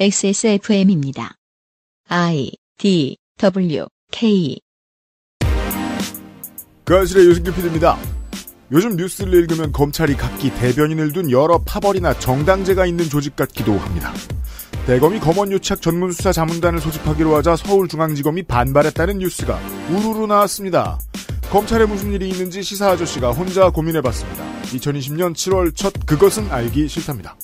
XSFM입니다. I D W K 그아실의 유승규 PD입니다. 요즘 뉴스를 읽으면 검찰이 각기 대변인을 둔 여러 파벌이나 정당제가 있는 조직 같기도 합니다. 대검이 검언유착 전문수사 자문단을 소집하기로 하자 서울중앙지검이 반발했다는 뉴스가 우르르 나왔습니다. 검찰에 무슨 일이 있는지 시사 아저씨가 혼자 고민해봤습니다. 2020년 7월 첫 그것은 알기 싫답니다.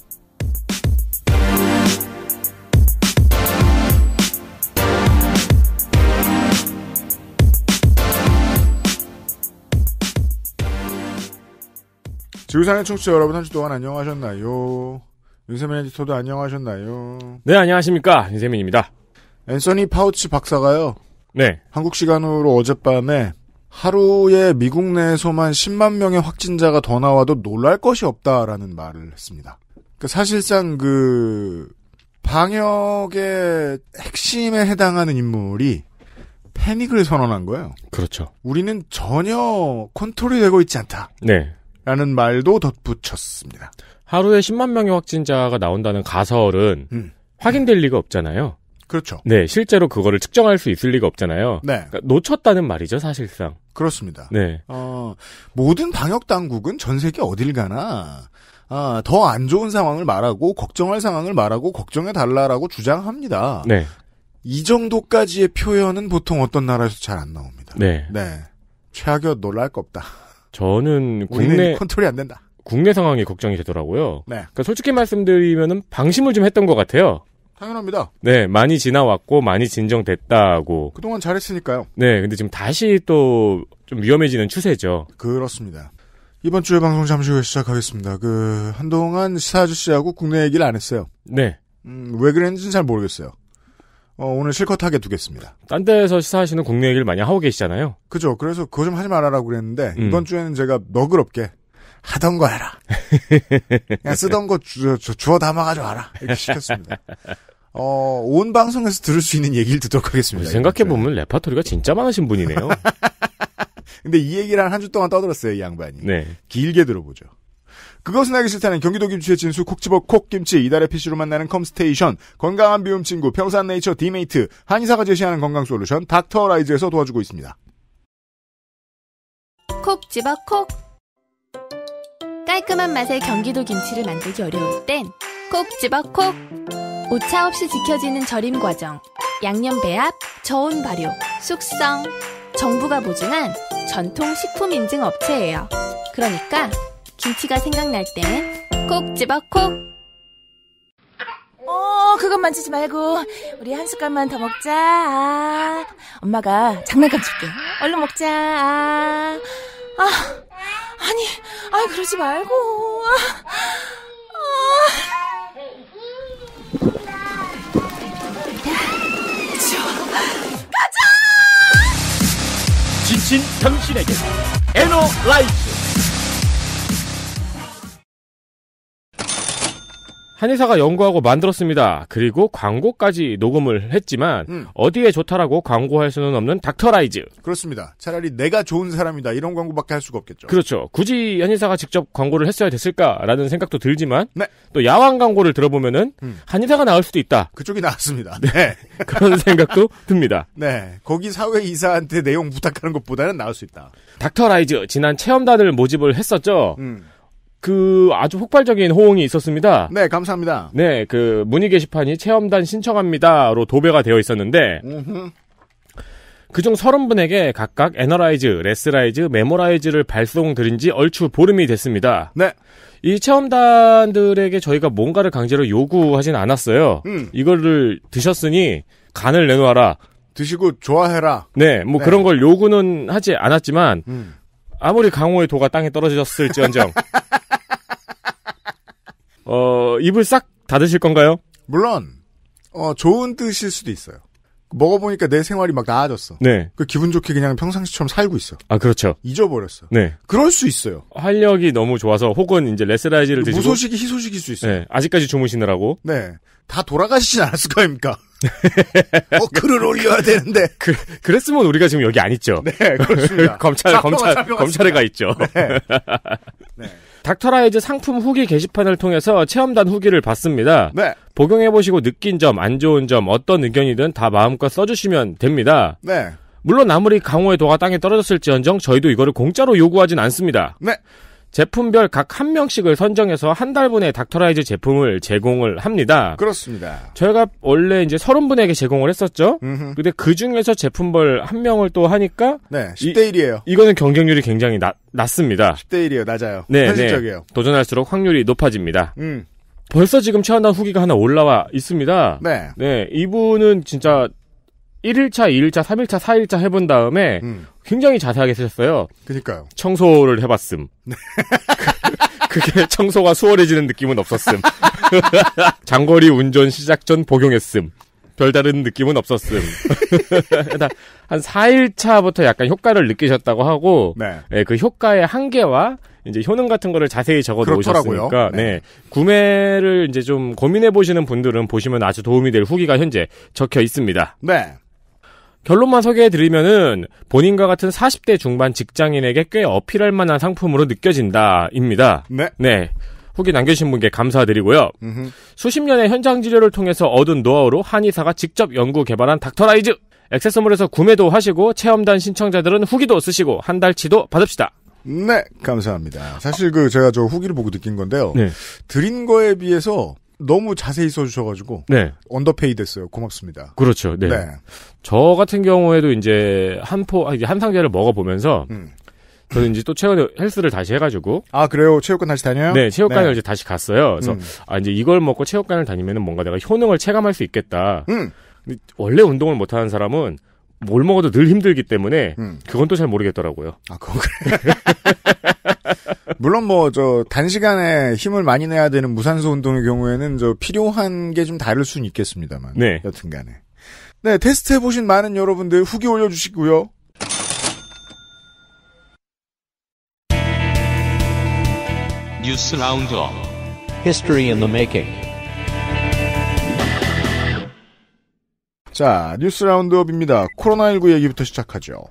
지구상의 청취자 여러분 한 주 동안 안녕하셨나요? 윤세민 에디터도 안녕하셨나요? 네, 안녕하십니까. 윤세민입니다. 앤서니 파우치 박사가요. 네. 한국 시간으로 어젯밤에 하루에 미국 내에서만 10만 명의 확진자가 더 나와도 놀랄 것이 없다라는 말을 했습니다. 그 사실상 그 방역의 핵심에 해당하는 인물이 패닉을 선언한 거예요. 그렇죠. 우리는 전혀 컨트롤이 되고 있지 않다. 네. 라는 말도 덧붙였습니다. 하루에 10만 명의 확진자가 나온다는 가설은 음. 확인될 리가 없잖아요. 그렇죠. 네, 실제로 그거를 측정할 수 있을 리가 없잖아요. 네. 그러니까 놓쳤다는 말이죠, 사실상. 그렇습니다. 네. 어, 모든 방역 당국은 전 세계 어딜 가나 아, 더 안 좋은 상황을 말하고 걱정할 상황을 말하고 걱정해 달라라고 주장합니다. 네. 이 정도까지의 표현은 보통 어떤 나라에서 잘 안 나옵니다. 네. 네. 최악이어 놀랄 거 없다. 저는 국내 컨트롤이 안 된다. 국내 상황이 걱정이 되더라고요. 네. 그러니까 솔직히 말씀드리면은 방심을 좀 했던 것 같아요. 당연합니다. 네, 많이 지나왔고 많이 진정됐다고. 그동안 잘했으니까요. 네, 근데 지금 다시 또 좀 위험해지는 추세죠. 그렇습니다. 이번 주에 방송 잠시 후에 시작하겠습니다. 그 한동안 시사 아저씨하고 국내 얘기를 안 했어요. 네. 음, 왜 그랬는지는 잘 모르겠어요. 어, 오늘 실컷 하게 두겠습니다. 딴 데서 에 시사하시는 국내 얘기를 많이 하고 계시잖아요. 그죠. 그래서 그거 좀 하지 말아라 그랬는데, 음. 이번 주에는 제가 너그럽게, 하던 거 해라. 그냥 쓰던 거 주, 주, 주워 담아가지고 와라. 이렇게 시켰습니다. 어, 온 방송에서 들을 수 있는 얘기를 듣도록 하겠습니다. 생각해보면 레파토리가 진짜 많으신 분이네요. 근데 이 얘기를 한 주 동안 떠들었어요, 이 양반이. 네. 길게 들어보죠. 그것은 하기 싫다는 경기도 김치의 진수 콕집어 콕김치 이달의 PC로 만나는 컴스테이션 건강한 비움 친구 평산네이처 디메이트 한의사가 제시하는 건강솔루션 닥터라이즈에서 도와주고 있습니다. 콕집어 콕 깔끔한 맛의 경기도 김치를 만들기 어려울 땐 콕집어 콕 오차 없이 지켜지는 절임 과정 양념 배합, 저온 발효, 숙성 정부가 보증한 전통 식품 인증 업체예요. 그러니까 김치가 생각날 때 콕 집어 콕. 어, 그것 만지지 말고 우리 한 숟갈만 더 먹자. 아, 엄마가 장난감 줄게. 얼른 먹자. 아, 아 아니, 아 그러지 말고. 아, 아. 가자! 지친 당신에게 에너라이트 한의사가 연구하고 만들었습니다. 그리고 광고까지 녹음을 했지만 음. 어디에 좋다라고 광고할 수는 없는 닥터라이즈. 그렇습니다. 차라리 내가 좋은 사람이다 이런 광고밖에 할 수가 없겠죠. 그렇죠. 굳이 한의사가 직접 광고를 했어야 됐을까라는 생각도 들지만 네. 또 야왕 광고를 들어보면은 음. 한의사가 나올 수도 있다. 그쪽이 나왔습니다. 네. 네. 그런 생각도 듭니다. 네. 거기 사회 이사한테 내용 부탁하는 것보다는 나올 수 있다. 닥터라이즈 지난 체험단을 모집을 했었죠. 음. 그 아주 폭발적인 호응이 있었습니다. 네, 감사합니다. 네, 그 문의 게시판이 체험단 신청합니다로 도배가 되어 있었는데 그 중 30분에게 각각 에너라이즈 레스라이즈, 메모라이즈를 발송드린 지 얼추 보름이 됐습니다. 네. 이 체험단들에게 저희가 뭔가를 강제로 요구하진 않았어요. 음. 이거를 드셨으니 간을 내놓아라. 드시고 좋아해라. 네, 뭐 네. 그런 걸 요구는 하지 않았지만 음. 아무리 강호의 도가 땅에 떨어졌을지언정 어, 입을 싹 닫으실 건가요? 물론 어, 좋은 뜻일 수도 있어요. 먹어보니까 내 생활이 막 나아졌어. 네. 그 기분 좋게 그냥 평상시처럼 살고 있어. 아 그렇죠. 잊어버렸어. 네. 그럴 수 있어요. 활력이 너무 좋아서 혹은 이제 레스라이즈를 그 드시고 무소식이 희소식일 수 있어요. 네. 아직까지 주무시느라고. 네. 다 돌아가시진 않았을 거아닙니까 어, 글을 올려야 되는데. 그, 그랬으면 우리가 지금 여기 안 있죠. 네, 그렇습니다. 검찰, 검찰, 검찰에 가 있죠. 네. 네. 닥터라이즈 상품 후기 게시판을 통해서 체험단 후기를 받습니다. 네. 복용해보시고 느낀 점, 안 좋은 점, 어떤 의견이든 다 마음껏 써주시면 됩니다. 네. 물론 아무리 강호의 도가 땅에 떨어졌을지언정 저희도 이거를 공짜로 요구하진 않습니다. 네. 제품별 각 한 명씩을 선정해서 한 달분의 닥터라이즈 제품을 제공을 합니다. 그렇습니다. 저희가 원래 이제 서른 분에게 제공을 했었죠. 음흠. 근데 그 중에서 제품별 한 명을 또 하니까 네, 10대 1이에요. 이, 거는 경쟁률이 굉장히 낮, 낮습니다. 10대 1이에요. 낮아요. 네, 네. 현실적이에요. 네. 도전할수록 확률이 높아집니다. 음. 벌써 지금 체험단 후기가 하나 올라와 있습니다. 네. 네, 이분은 진짜 1일차, 2일차, 3일차, 4일차 해본 다음에 음. 굉장히 자세하게 쓰셨어요. 그니까요. 청소를 해봤음. 네. 그게 청소가 수월해지는 느낌은 없었음. 장거리 운전 시작 전 복용했음. 별다른 느낌은 없었음. 한 4일차부터 약간 효과를 느끼셨다고 하고, 네. 네, 그 효과의 한계와 이제 효능 같은 거를 자세히 적어 놓으셨으니까, 네. 네. 구매를 이제 좀 고민해 보시는 분들은 보시면 아주 도움이 될 후기가 현재 적혀 있습니다. 네. 결론만 소개해드리면은 본인과 같은 40대 중반 직장인에게 꽤 어필할 만한 상품으로 느껴진다입니다. 네. 네. 후기 남겨주신 분께 감사드리고요. 음흠. 수십 년의 현장 진료를 통해서 얻은 노하우로 한의사가 직접 연구 개발한 닥터라이즈! 액세서몰에서 구매도 하시고 체험단 신청자들은 후기도 쓰시고 한 달치도 받읍시다. 네, 감사합니다. 사실 그 제가 저 후기를 보고 느낀 건데요. 네. 드린 거에 비해서 너무 자세히 써주셔가지고 네. 언더페이 됐어요. 고맙습니다. 그렇죠. 네. 네. 저 같은 경우에도 이제 한포 아, 한 상자를 먹어보면서 음. 저는 이제 또 체육 헬스를 다시 해가지고 아 그래요 체육관 다시 다녀요? 네 체육관을 네. 이제 다시 갔어요. 그래서 음. 아 이제 이걸 먹고 체육관을 다니면은 뭔가 내가 효능을 체감할 수 있겠다. 음. 근데 원래 운동을 못하는 사람은 뭘 먹어도 늘 힘들기 때문에 음. 그건 또 잘 모르겠더라고요. 아 그건 그래. 물론 뭐 저 단시간에 힘을 많이 내야 되는 무산소 운동의 경우에는 저 필요한 게 좀 다를 수는 있겠습니다만. 네. 여튼간에. 네 테스트 해보신 많은 여러분들 후기 올려주시고요. 뉴스 라운드업 History in the Making 자 뉴스 라운드업입니다. 코로나19 얘기부터 시작하죠.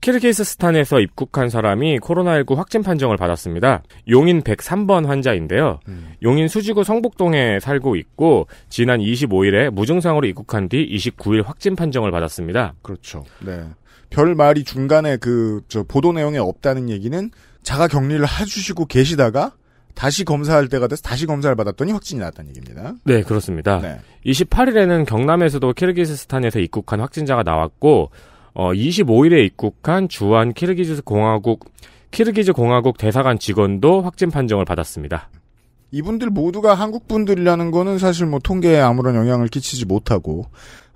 키르기스스탄에서 입국한 사람이 코로나19 확진 판정을 받았습니다. 용인 103번 환자인데요. 음. 용인 수지구 성북동에 살고 있고 지난 25일에 무증상으로 입국한 뒤 29일 확진 판정을 받았습니다. 그렇죠. 네. 별 말이 중간에 그 저 보도 내용에 없다는 얘기는 자가 격리를 해주시고 계시다가 다시 검사할 때가 돼서 다시 검사를 받았더니 확진이 나왔다는 얘기입니다. 네, 그렇습니다. 네. 28일에는 경남에서도 키르기스스탄에서 입국한 확진자가 나왔고 어, 25일에 입국한 주한 키르기즈 공화국 키르기즈 공화국 대사관 직원도 확진 판정을 받았습니다. 이분들 모두가 한국 분들이라는 거는 사실 뭐 통계에 아무런 영향을 끼치지 못하고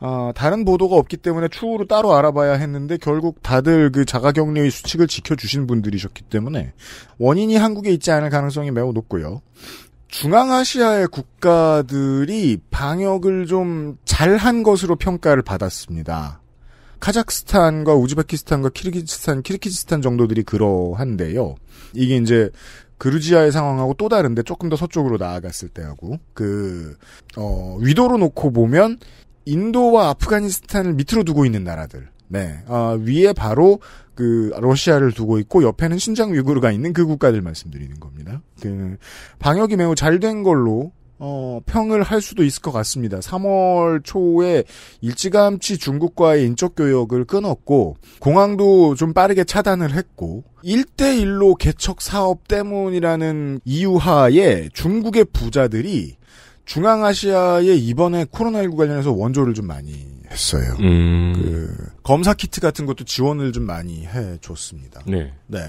어, 다른 보도가 없기 때문에 추후로 따로 알아봐야 했는데 결국 다들 그 자가격리의 수칙을 지켜주신 분들이셨기 때문에 원인이 한국에 있지 않을 가능성이 매우 높고요. 중앙아시아의 국가들이 방역을 좀 잘한 것으로 평가를 받았습니다. 카자흐스탄과 우즈베키스탄과 키르기스탄, 키르키스탄 정도들이 그러한데요. 이게 이제 그루지아의 상황하고 또 다른데 조금 더 서쪽으로 나아갔을 때하고 그 어, 위도로 놓고 보면 인도와 아프가니스탄을 밑으로 두고 있는 나라들. 네. 어, 위에 바로 그 러시아를 두고 있고 옆에는 신장 위구르가 있는 그 국가들 말씀드리는 겁니다. 그 방역이 매우 잘 된 걸로 어, 평을 할 수도 있을 것 같습니다. 3월 초에 일찌감치 중국과의 인적 교역을 끊었고 공항도 좀 빠르게 차단을 했고 1대1로 개척 사업 때문이라는 이유 하에 중국의 부자들이 중앙아시아에 이번에 코로나19 관련해서 원조를 좀 많이 했어요. 음. 그 검사 키트 같은 것도 지원을 좀 많이 해 줬습니다. 네. 네.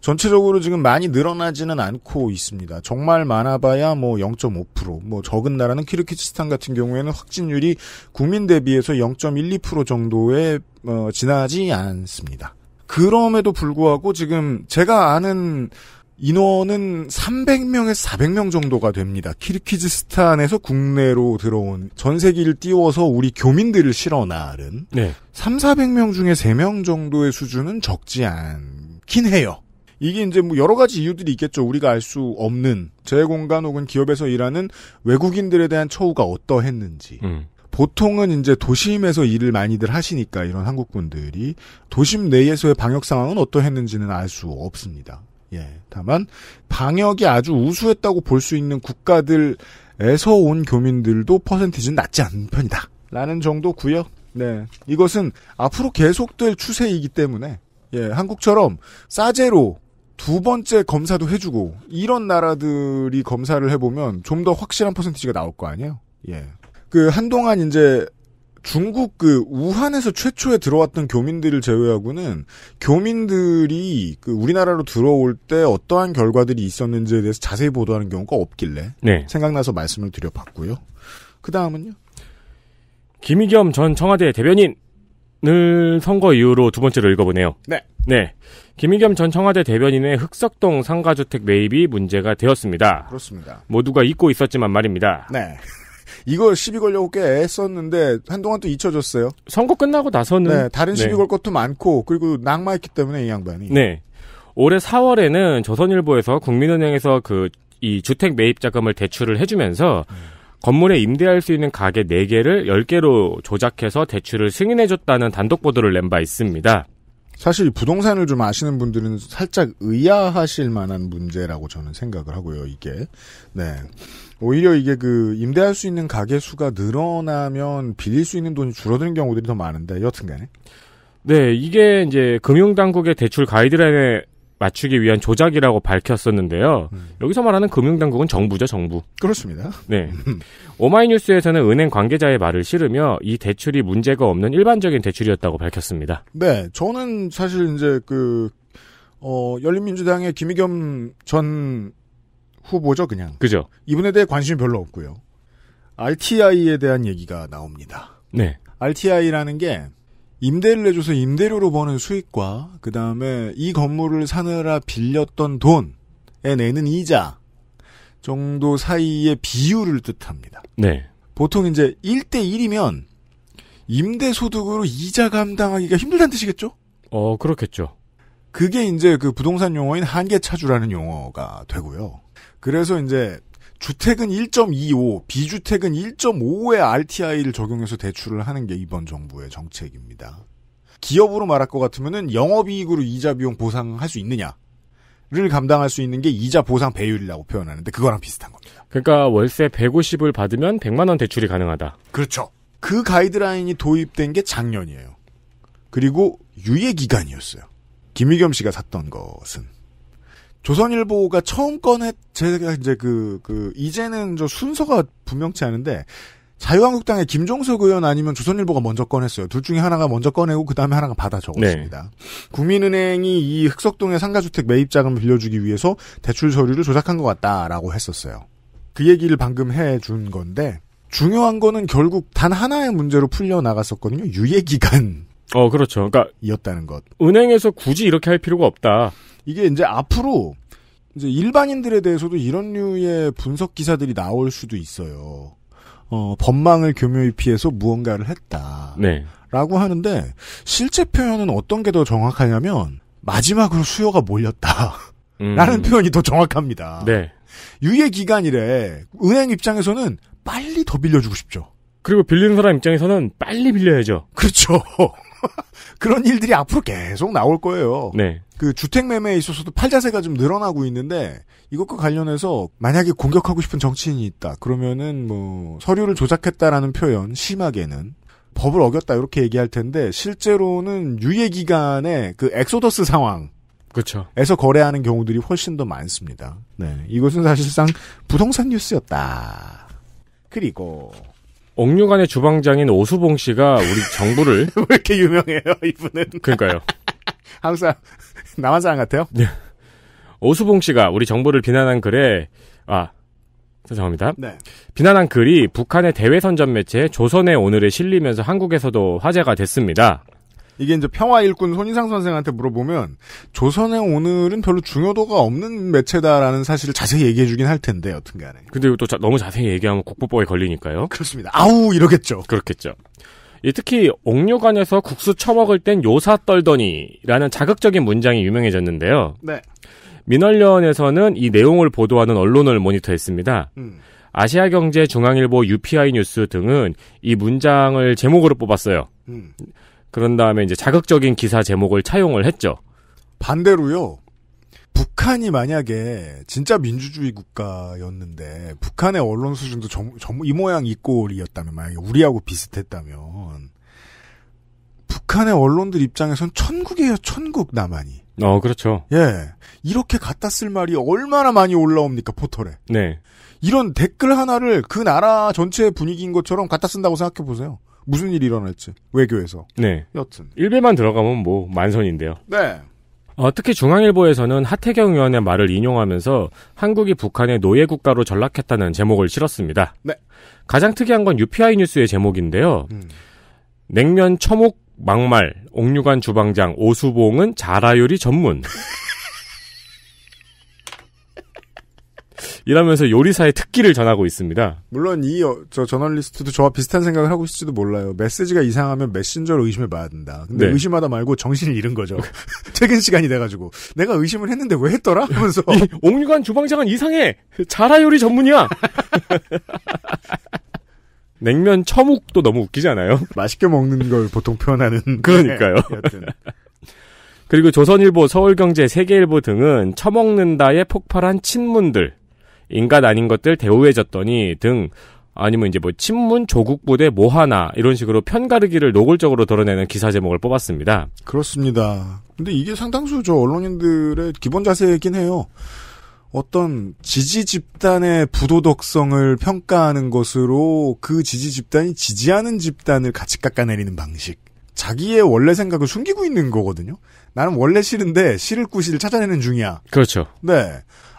전체적으로 지금 많이 늘어나지는 않고 있습니다. 정말 많아봐야 뭐 0.5%, 뭐 적은 나라는 키르키스탄 같은 경우에는 확진율이 국민 대비해서 0.12% 정도에 어, 지나지 않습니다. 그럼에도 불구하고 지금 제가 아는 인원은 300명에서 400명 정도가 됩니다. 키르키즈스탄에서 국내로 들어온 전세기를 띄워서 우리 교민들을 실어 나른 네. 3, 400명 중에 3명 정도의 수준은 적지 않긴 해요. 이게 이제 뭐 여러 가지 이유들이 있겠죠. 우리가 알 수 없는 재공간 혹은 기업에서 일하는 외국인들에 대한 처우가 어떠했는지. 음. 보통은 이제 도심에서 일을 많이들 하시니까 이런 한국분들이 도심 내에서의 방역 상황은 어떠했는지는 알 수 없습니다. 예. 다만 방역이 아주 우수했다고 볼 수 있는 국가들에서 온 교민들도 퍼센티지는 낮지 않은 편이다. 라는 정도고요. 네. 이것은 앞으로 계속될 추세이기 때문에 예, 한국처럼 싸제로 두 번째 검사도 해주고 이런 나라들이 검사를 해보면 좀 더 확실한 퍼센티지가 나올 거 아니에요. 예. 그 한동안 이제 중국 그 우한에서 최초에 들어왔던 교민들을 제외하고는 교민들이 그 우리나라로 들어올 때 어떠한 결과들이 있었는지에 대해서 자세히 보도하는 경우가 없길래 네. 생각나서 말씀을 드려봤고요. 그 다음은요. 김희겸 전 청와대 대변인을 선거 이후로 두 번째로 읽어보네요. 네. 네. 김희겸 전 청와대 대변인의 흑석동 상가주택 매입이 문제가 되었습니다. 그렇습니다. 모두가 잊고 있었지만 말입니다. 네. 이걸 시비 걸려고 꽤 애썼는데 한동안 또 잊혀졌어요. 선거 끝나고 나서는 네, 다른 시비 네. 걸 것도 많고 그리고 낙마했기 때문에 이 양반이. 네. 올해 4월에는 조선일보에서 국민은행에서 그 이 주택 매입 자금을 대출을 해주면서 음. 건물에 임대할 수 있는 가게 4개를 10개로 조작해서 대출을 승인해줬다는 단독 보도를 낸 바 있습니다. 사실 부동산을 좀 아시는 분들은 살짝 의아하실 만한 문제라고 저는 생각을 하고요, 이게. 네. 오히려 이게 그 임대할 수 있는 가게 수가 늘어나면 빌릴 수 있는 돈이 줄어드는 경우들이 더 많은데, 여튼간에. 네, 이게 이제 금융당국의 대출 가이드라인에 맞추기 위한 조작이라고 밝혔었는데요. 음. 여기서 말하는 금융당국은 정부죠, 정부. 그렇습니다. 네. 음. 오마이뉴스에서는 은행 관계자의 말을 실으며 이 대출이 문제가 없는 일반적인 대출이었다고 밝혔습니다. 네. 저는 사실 이제 그, 어, 열린민주당의 김희겸전 후보죠, 그냥. 그죠. 이분에 대해 관심이 별로 없고요. RTI에 대한 얘기가 나옵니다. 네. RTI라는 게 임대를 해줘서 임대료로 버는 수익과 그 다음에 이 건물을 사느라 빌렸던 돈에 내는 이자 정도 사이의 비율을 뜻합니다. 네. 보통 이제 1대1이면 임대 소득으로 이자 감당하기가 힘들다는 뜻이겠죠? 어, 그렇겠죠. 그게 이제 그 부동산 용어인 한계 차주라는 용어가 되고요. 그래서 이제 주택은 1.25, 비주택은 1.5의 RTI를 적용해서 대출을 하는 게 이번 정부의 정책입니다. 기업으로 말할 것 같으면은 영업이익으로 이자 비용 보상할 수 있느냐? 를 감당할 수 있는 게 이자 보상 배율이라고 표현하는데 그거랑 비슷한 겁니다. 그러니까 월세 150을 받으면 100만 원 대출이 가능하다. 그렇죠. 그 가이드라인이 도입된 게 작년이에요. 그리고 유예 기간이었어요. 김의겸 씨가 샀던 것은 조선일보가 처음 꺼냈 제가 이제 그그 그, 그 이제는 저 순서가 분명치 않은데 자유한국당의 김종석 의원 아니면 조선일보가 먼저 꺼냈어요. 둘 중에 하나가 먼저 꺼내고 그 다음에 하나가 받아 적었습니다. 네. 국민은행이 이 흑석동의 상가주택 매입 자금 빌려주기 위해서 대출 서류를 조작한 것 같다라고 했었어요. 그 얘기를 방금 해준 건데 중요한 거는 결국 단 하나의 문제로 풀려 나갔었거든요. 유예 기간. 어 그렇죠. 그러니까 이었다는 것. 은행에서 굳이 이렇게 할 필요가 없다. 이게 이제 앞으로 이제 일반인들에 대해서도 이런 류의 분석 기사들이 나올 수도 있어요. 어, 법망을 교묘히 피해서 무언가를 했다. 네. 라고 하는데 실제 표현은 어떤 게 더 정확하냐면 마지막으로 수요가 몰렸다. 음. 라는 표현이 더 정확합니다. 네. 유예 기간이래 은행 입장에서는 빨리 더 빌려주고 싶죠. 그리고 빌리는 사람 입장에서는 빨리 빌려야죠. 그렇죠. 그런 일들이 앞으로 계속 나올 거예요. 네. 그 주택 매매에 있어서도 팔자세가 좀 늘어나고 있는데 이것과 관련해서 만약에 공격하고 싶은 정치인이 있다 그러면은 뭐 서류를 조작했다라는 표현 심하게는 법을 어겼다 이렇게 얘기할 텐데 실제로는 유예 기간에 그 엑소더스 상황 그렇죠. 에서 거래하는 경우들이 훨씬 더 많습니다. 네. 이것은 사실상 부동산 뉴스였다. 그리고 옥류관의 주방장인 오수봉 씨가 우리 정부를 왜 이렇게 유명해요 이분은? 그러니까요. 항상 남한 사람 같아요. 네. 오수봉 씨가 우리 정부를 비난한 글에 아 죄송합니다. 네. 비난한 글이 북한의 대외 선전 매체 조선의 오늘에 실리면서 한국에서도 화제가 됐습니다. 이게 이제 평화 일꾼 손인상 선생한테 물어보면 조선의 오늘은 별로 중요도가 없는 매체다라는 사실을 자세히 얘기해 주긴 할 텐데 여튼간에. 근데 또 자, 너무 자세히 얘기하면 국보법에 걸리니까요. 그렇습니다. 아우 이러겠죠. 그렇겠죠. 예, 특히 옥류관에서 국수 처먹을 땐 요사 떨더니라는 자극적인 문장이 유명해졌는데요. 네. 민언련에서는 이 내용을 보도하는 언론을 모니터했습니다. 음. 아시아경제, 중앙일보, UPI 뉴스 등은 이 문장을 제목으로 뽑았어요. 음. 그런 다음에 이제 자극적인 기사 제목을 차용을 했죠. 반대로요. 북한이 만약에 진짜 민주주의 국가였는데 북한의 언론 수준도 정, 정, 이 모양 이 꼴이었다면 만약에 우리하고 비슷했다면 북한의 언론들 입장에선 천국이에요 천국 나만이. 어 그렇죠. 예 이렇게 갖다 쓸 말이 얼마나 많이 올라옵니까 포털에. 네. 이런 댓글 하나를 그 나라 전체의 분위기인 것처럼 갖다 쓴다고 생각해 보세요. 무슨 일이 일어날지 외교에서. 네. 여튼 일베만 들어가면 뭐 만선인데요. 네. 어, 특히 중앙일보에서는 하태경 의원의 말을 인용하면서 한국이 북한의 노예 국가로 전락했다는 제목을 실었습니다. 네. 가장 특이한 건 UPI 뉴스의 제목인데요. 음. 냉면 처목 막말 옥류관 주방장 오수봉은 자라요리 전문. 이하면서 요리사의 특기를 전하고 있습니다. 물론 이 저 저널리스트도 저와 비슷한 생각을 하고 있을지도 몰라요. 메시지가 이상하면 메신저로 의심해 봐야 된다. 근데 네. 의심하다 말고 정신을 잃은 거죠. 퇴근 시간이 돼가지고 내가 의심을 했는데 왜 했더라? 하면서 옥류관 주방장은 이상해. 자라 요리 전문이야. 냉면 처묵도 너무 웃기잖아요. 맛있게 먹는 걸 보통 표현하는 그러니까요. 네, 그리고 조선일보, 서울경제, 세계일보 등은 처먹는다의 폭발한 친문들, 인간 아닌 것들 대우해졌더니등 아니면 이제 뭐 친문 조국 부대 뭐 하나 이런 식으로 편가르기를 노골적으로 드러내는 기사 제목을 뽑았습니다. 그렇습니다. 근데 이게 상당수 저 언론인들의 기본 자세이긴 해요. 어떤 지지 집단의 부도덕성을 평가하는 것으로 그 지지 집단이 지지하는 집단을 같이 깎아내리는 방식. 자기의 원래 생각을 숨기고 있는 거거든요. 나는 원래 싫은데 싫을 구실을 찾아내는 중이야. 그렇죠. 네.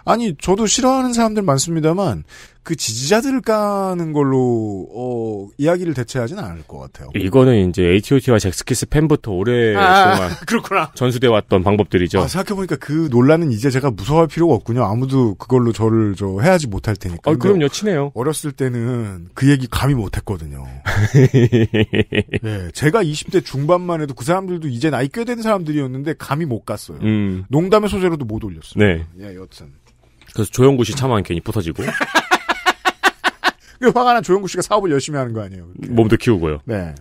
아니 저도 싫어하는 사람들 많습니다만 그 지지자들을 까는 걸로 어 이야기를 대체하진 않을 것 같아요. 이거는 이제 H.O.T와 잭스키스 팬부터 오래동안 아, 그렇구나. 전수돼 왔던 방법들이죠. 아, 생각해 보니까 그 논란은 이제 제가 무서워할 필요가 없군요. 아무도 그걸로 저를 저 해야지 못할 테니까. 아, 그럼 여친해요. 어렸을 때는 그 얘기 감히 못했거든요. 네, 제가 20대 중반만 해도 그 사람들도 이제 나이 꽤 된 사람들이었는데 감히 못 갔어요. 음. 농담의 소재로도 못 올렸어요. 네. 예, 여튼. 그래서 조영구 씨 차만 괜히 부서지고. 그 화가 난 조영구 씨가 사업을 열심히 하는 거 아니에요? 그렇게. 몸도 키우고요. 네.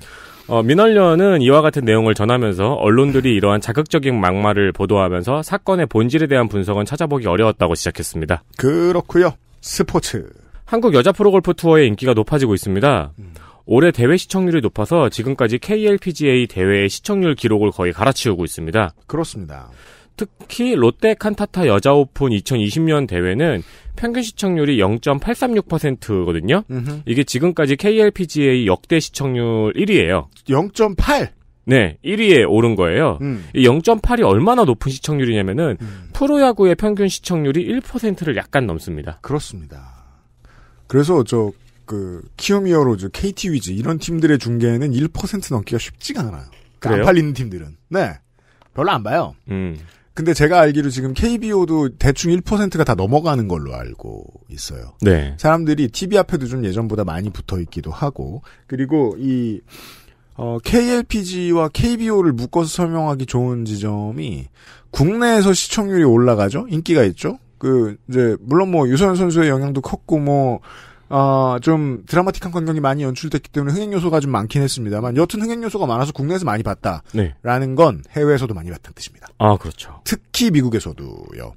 어, 민원련은 이와 같은 내용을 전하면서 언론들이 이러한 자극적인 막말을 보도하면서 사건의 본질에 대한 분석은 찾아보기 어려웠다고 시작했습니다. 그렇고요. 스포츠. 한국 여자 프로골프 투어의 인기가 높아지고 있습니다. 음. 올해 대회 시청률이 높아서 지금까지 KLPGA 대회의 시청률 기록을 거의 갈아치우고 있습니다. 그렇습니다. 특히 롯데 칸타타 여자 오픈 2020년 대회는 평균 시청률이 0.836%거든요. 이게 지금까지 KLPGA 역대 시청률 1위예요. 0.8. 네, 1위에 오른 거예요. 음. 이 0.8이 얼마나 높은 시청률이냐면은 음. 프로야구의 평균 시청률이 1%를 약간 넘습니다. 그렇습니다. 그래서 저 그 키움이어로즈, KT 위즈 이런 팀들의 중계는 1% 넘기가 쉽지가 않아요. 그러니까 그래요안 팔리는 팀들은. 네. 별로 안 봐요. 음. 근데 제가 알기로 지금 KBO도 대충 1%가 다 넘어가는 걸로 알고 있어요. 네. 사람들이 TV 앞에도 좀 예전보다 많이 붙어 있기도 하고, 그리고 이, 어, KLPG와 KBO를 묶어서 설명하기 좋은 지점이 국내에서 시청률이 올라가죠? 인기가 있죠? 그, 이제, 물론 뭐유선 선수의 영향도 컸고, 뭐, 어, 좀 드라마틱한 광경이 많이 연출됐기 때문에 흥행 요소가 좀 많긴 했습니다만 여튼 흥행 요소가 많아서 국내에서 많이 봤다. 라는 네. 건 해외에서도 많이 봤다는 뜻입니다. 아, 그렇죠. 특히 미국에서도요.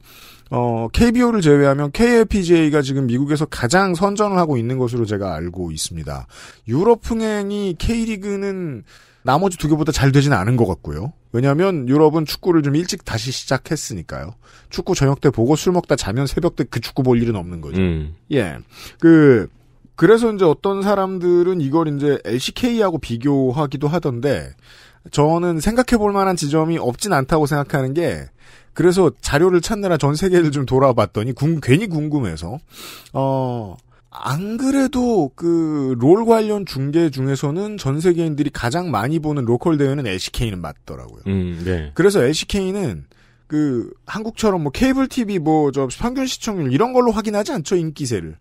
어, KBO를 제외하면 KLPGA가 지금 미국에서 가장 선전을 하고 있는 것으로 제가 알고 있습니다. 유럽 흥행이 K리그는 나머지 두 개보다 잘 되진 않은 것 같고요. 왜냐하면 유럽은 축구를 좀 일찍 다시 시작했으니까요. 축구 저녁 때 보고 술 먹다 자면 새벽 때 그 축구 볼 일은 없는 거죠. 음. 예, 그 그래서 이제 어떤 사람들은 이걸 이제 LCK하고 비교하기도 하던데 저는 생각해 볼 만한 지점이 없진 않다고 생각하는 게 그래서 자료를 찾느라 전 세계를 좀 돌아봤더니 궁, 괜히 궁금해서 어안 그래도 그 롤 관련 중계 중에서는 전 세계인들이 가장 많이 보는 로컬 대회는 LCK는 맞더라고요. 음, 네. 그래서 LCK는 그 한국처럼 뭐 케이블 TV 뭐저 평균 시청률 이런 걸로 확인하지 않죠 인기세를.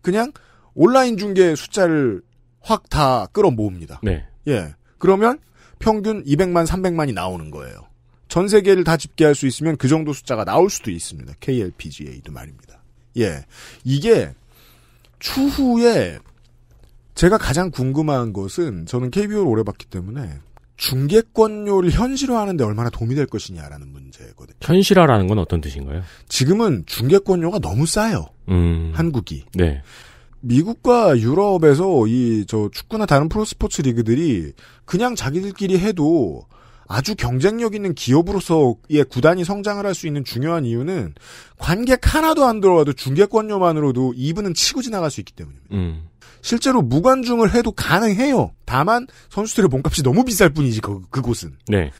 그냥 온라인 중계 숫자를 확 다 끌어 모읍니다. 네. 예. 그러면 평균 200만 300만이 나오는 거예요. 전 세계를 다 집계할 수 있으면 그 정도 숫자가 나올 수도 있습니다. KLPGA도 말입니다. 예. 이게 추후에 제가 가장 궁금한 것은 저는 KBO를 오래 봤기 때문에 중계권료를 현실화하는데 얼마나 도움이 될 것이냐라는 문제거든요. 현실화라는 건 어떤 뜻인가요? 지금은 중계권료가 너무 싸요. 음... 한국이. 네. 미국과 유럽에서 이 저 축구나 다른 프로스포츠 리그들이 그냥 자기들끼리 해도 아주 경쟁력 있는 기업으로서의 구단이 성장을 할 수 있는 중요한 이유는 관객 하나도 안 들어와도 중계권료만으로도 이분은 치고 지나갈 수 있기 때문입니다. 음. 실제로 무관중을 해도 가능해요. 다만 선수들의 몸값이 너무 비쌀 뿐이지 그, 그곳은. 네.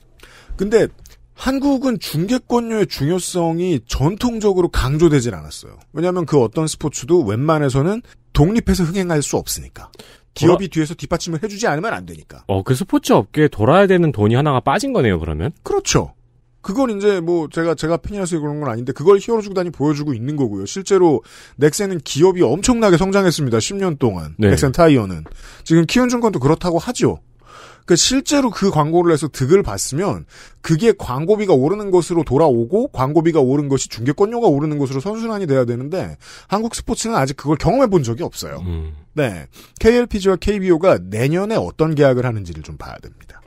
근데 한국은 중계권료의 중요성이 전통적으로 강조되질 않았어요. 왜냐하면 그 어떤 스포츠도 웬만해서는 독립해서 흥행할 수 없으니까. 기업이 돌아... 뒤에서 뒷받침을 해주지 않으면 안 되니까. 어, 그 스포츠 업계에 돌아야 되는 돈이 하나가 빠진 거네요, 그러면? 그렇죠. 그건 이제 뭐 제가 제가 팬이라서 그런 건 아닌데 그걸 히어로 주구단이 보여주고 있는 거고요. 실제로 넥센은 기업이 엄청나게 성장했습니다. 10년 동안 네. 넥센 타이어는 지금 키운증권도 그렇다고 하죠. 그 실제로 그 광고를 해서 득을 봤으면 그게 광고비가 오르는 것으로 돌아오고 광고비가 오른 것이 중계권료가 오르는 것으로 선순환이 돼야 되는데 한국 스포츠는 아직 그걸 경험해 본 적이 없어요. 음. 네. KLPG와 KBO가 내년에 어떤 계약을 하는지를 좀 봐야 됩니다.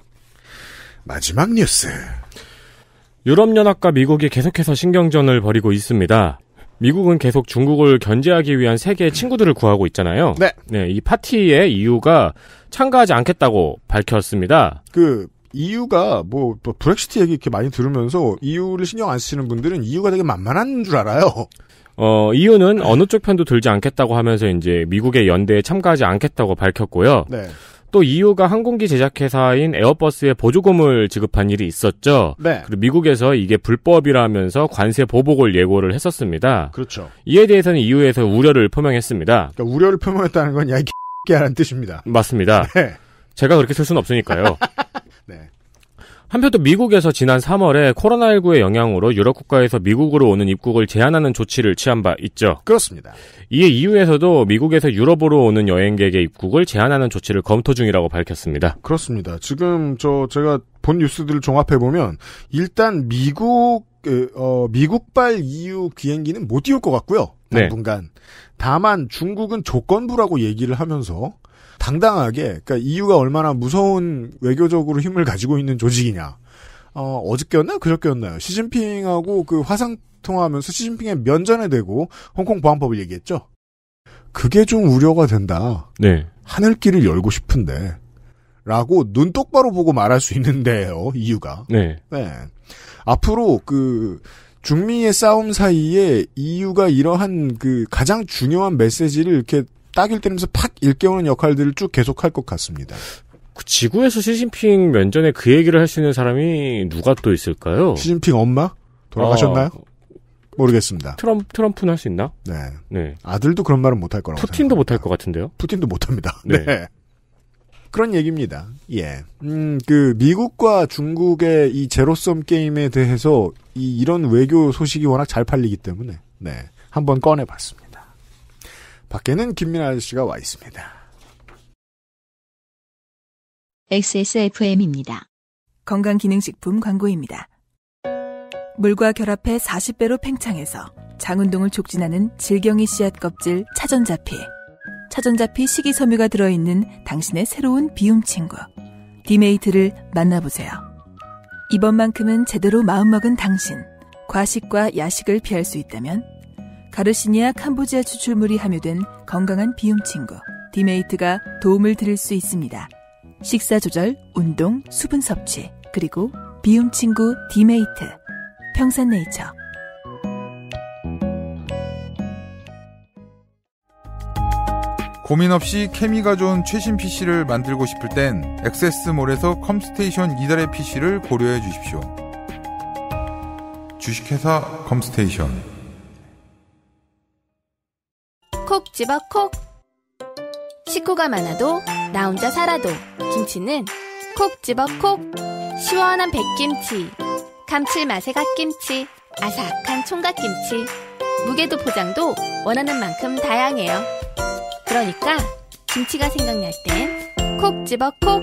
마지막 뉴스. 유럽연합과 미국이 계속해서 신경전을 벌이고 있습니다. 미국은 계속 중국을 견제하기 위한 세계의 친구들을 구하고 있잖아요. 네. 네, 이 파티의 이유가 참가하지 않겠다고 밝혔습니다. 그 EU가 뭐, 뭐 브렉시트 얘기 이렇게 많이 들으면서 이유를 신경 안 쓰시는 분들은 이유가 되게 만만한 줄 알아요. 어, EU는 네. 어느 쪽 편도 들지 않겠다고 하면서 이제 미국의 연대에 참가하지 않겠다고 밝혔고요. 네. 또이유가 항공기 제작회사인 에어버스에 보조금을 지급한 일이 있었죠. 네. 그리고 미국에서 이게 불법이라면서 관세 보복을 예고를 했었습니다. 그렇죠. 이에 대해서는 이유에서 우려를 표명했습니다. 그러니까 우려를 표명했다는 건 야, 이 하는 뜻입니다. 맞습니다. 네. 제가 그렇게 쓸 수는 없으니까요. 네. 한편 또 미국에서 지난 3월에 코로나19의 영향으로 유럽 국가에서 미국으로 오는 입국을 제한하는 조치를 취한 바 있죠. 그렇습니다. 이에 이 u 에서도 미국에서 유럽으로 오는 여행객의 입국을 제한하는 조치를 검토 중이라고 밝혔습니다. 그렇습니다. 지금 저 제가 본 뉴스들을 종합해 보면 일단 미국 어, 미국발 EU 비행기는 못 띄울 것 같고요. 네. 당분간. 네. 다만 중국은 조건부라고 얘기를 하면서 당당하게 그러니까 EU가 얼마나 무서운 외교적으로 힘을 가지고 있는 조직이냐. 어, 어저께였나 그저께였나요? 시진핑하고 그 화상 통화하면서 시진핑의 면전에 대고 홍콩 보안법을 얘기했죠. 그게 좀 우려가 된다. 네. 하늘길을 열고 싶은데. 라고 눈 똑바로 보고 말할 수 있는데요, 이유가. E 네. 네. 앞으로 그 중미의 싸움 사이에 EU가 이러한 그 가장 중요한 메시지를 이렇게 딱 일 때면서 팍 일깨우는 역할들을 쭉 계속할 것 같습니다. 그 지구에서 시진핑 면전에 그 얘기를 할 수 있는 사람이 누가 또 있을까요? 시진핑 엄마 돌아가셨나요? 아, 모르겠습니다. 트럼 트럼프는 할 수 있나? 네. 네. 아들도 그런 말은 못 할 거라고. 푸틴도 못할 것 같은데요? 푸틴도 못합니다. 네. 네. 그런 얘기입니다. 예. 음, 그, 미국과 중국의 이 제로섬 게임에 대해서 이, 이런 외교 소식이 워낙 잘 팔리기 때문에 네 한번 꺼내봤습니다. 밖에는 김민아 아저씨가 와 있습니다. XSFM입니다. 건강기능식품 광고입니다. 물과 결합해 40배로 팽창해서 장운동을 촉진하는 질경이 씨앗 껍질 차전자피. 차전자피 식이섬유가 들어있는 당신의 새로운 비움 친구. 디메이트를 만나보세요. 이번만큼은 제대로 마음먹은 당신, 과식과 야식을 피할 수 있다면 가르시니아 캄보지아 추출물이 함유된 건강한 비움 친구 디메이트가 도움을 드릴 수 있습니다. 식사 조절, 운동, 수분 섭취, 그리고 비움 친구 디메이트. 평산네이처 고민 없이 케미가 좋은 최신 PC를 만들고 싶을 땐 액세스몰에서 컴스테이션 이달의 PC를 고려해 주십시오. 주식회사 컴스테이션 콕 집어 콕 식구가 많아도 나 혼자 살아도 김치는 콕 집어 콕 시원한 백김치 감칠맛의 갓김치 아삭한 총각김치 무게도 포장도 원하는 만큼 다양해요. 그러니까 김치가 생각날 땐 콕 집어 콕!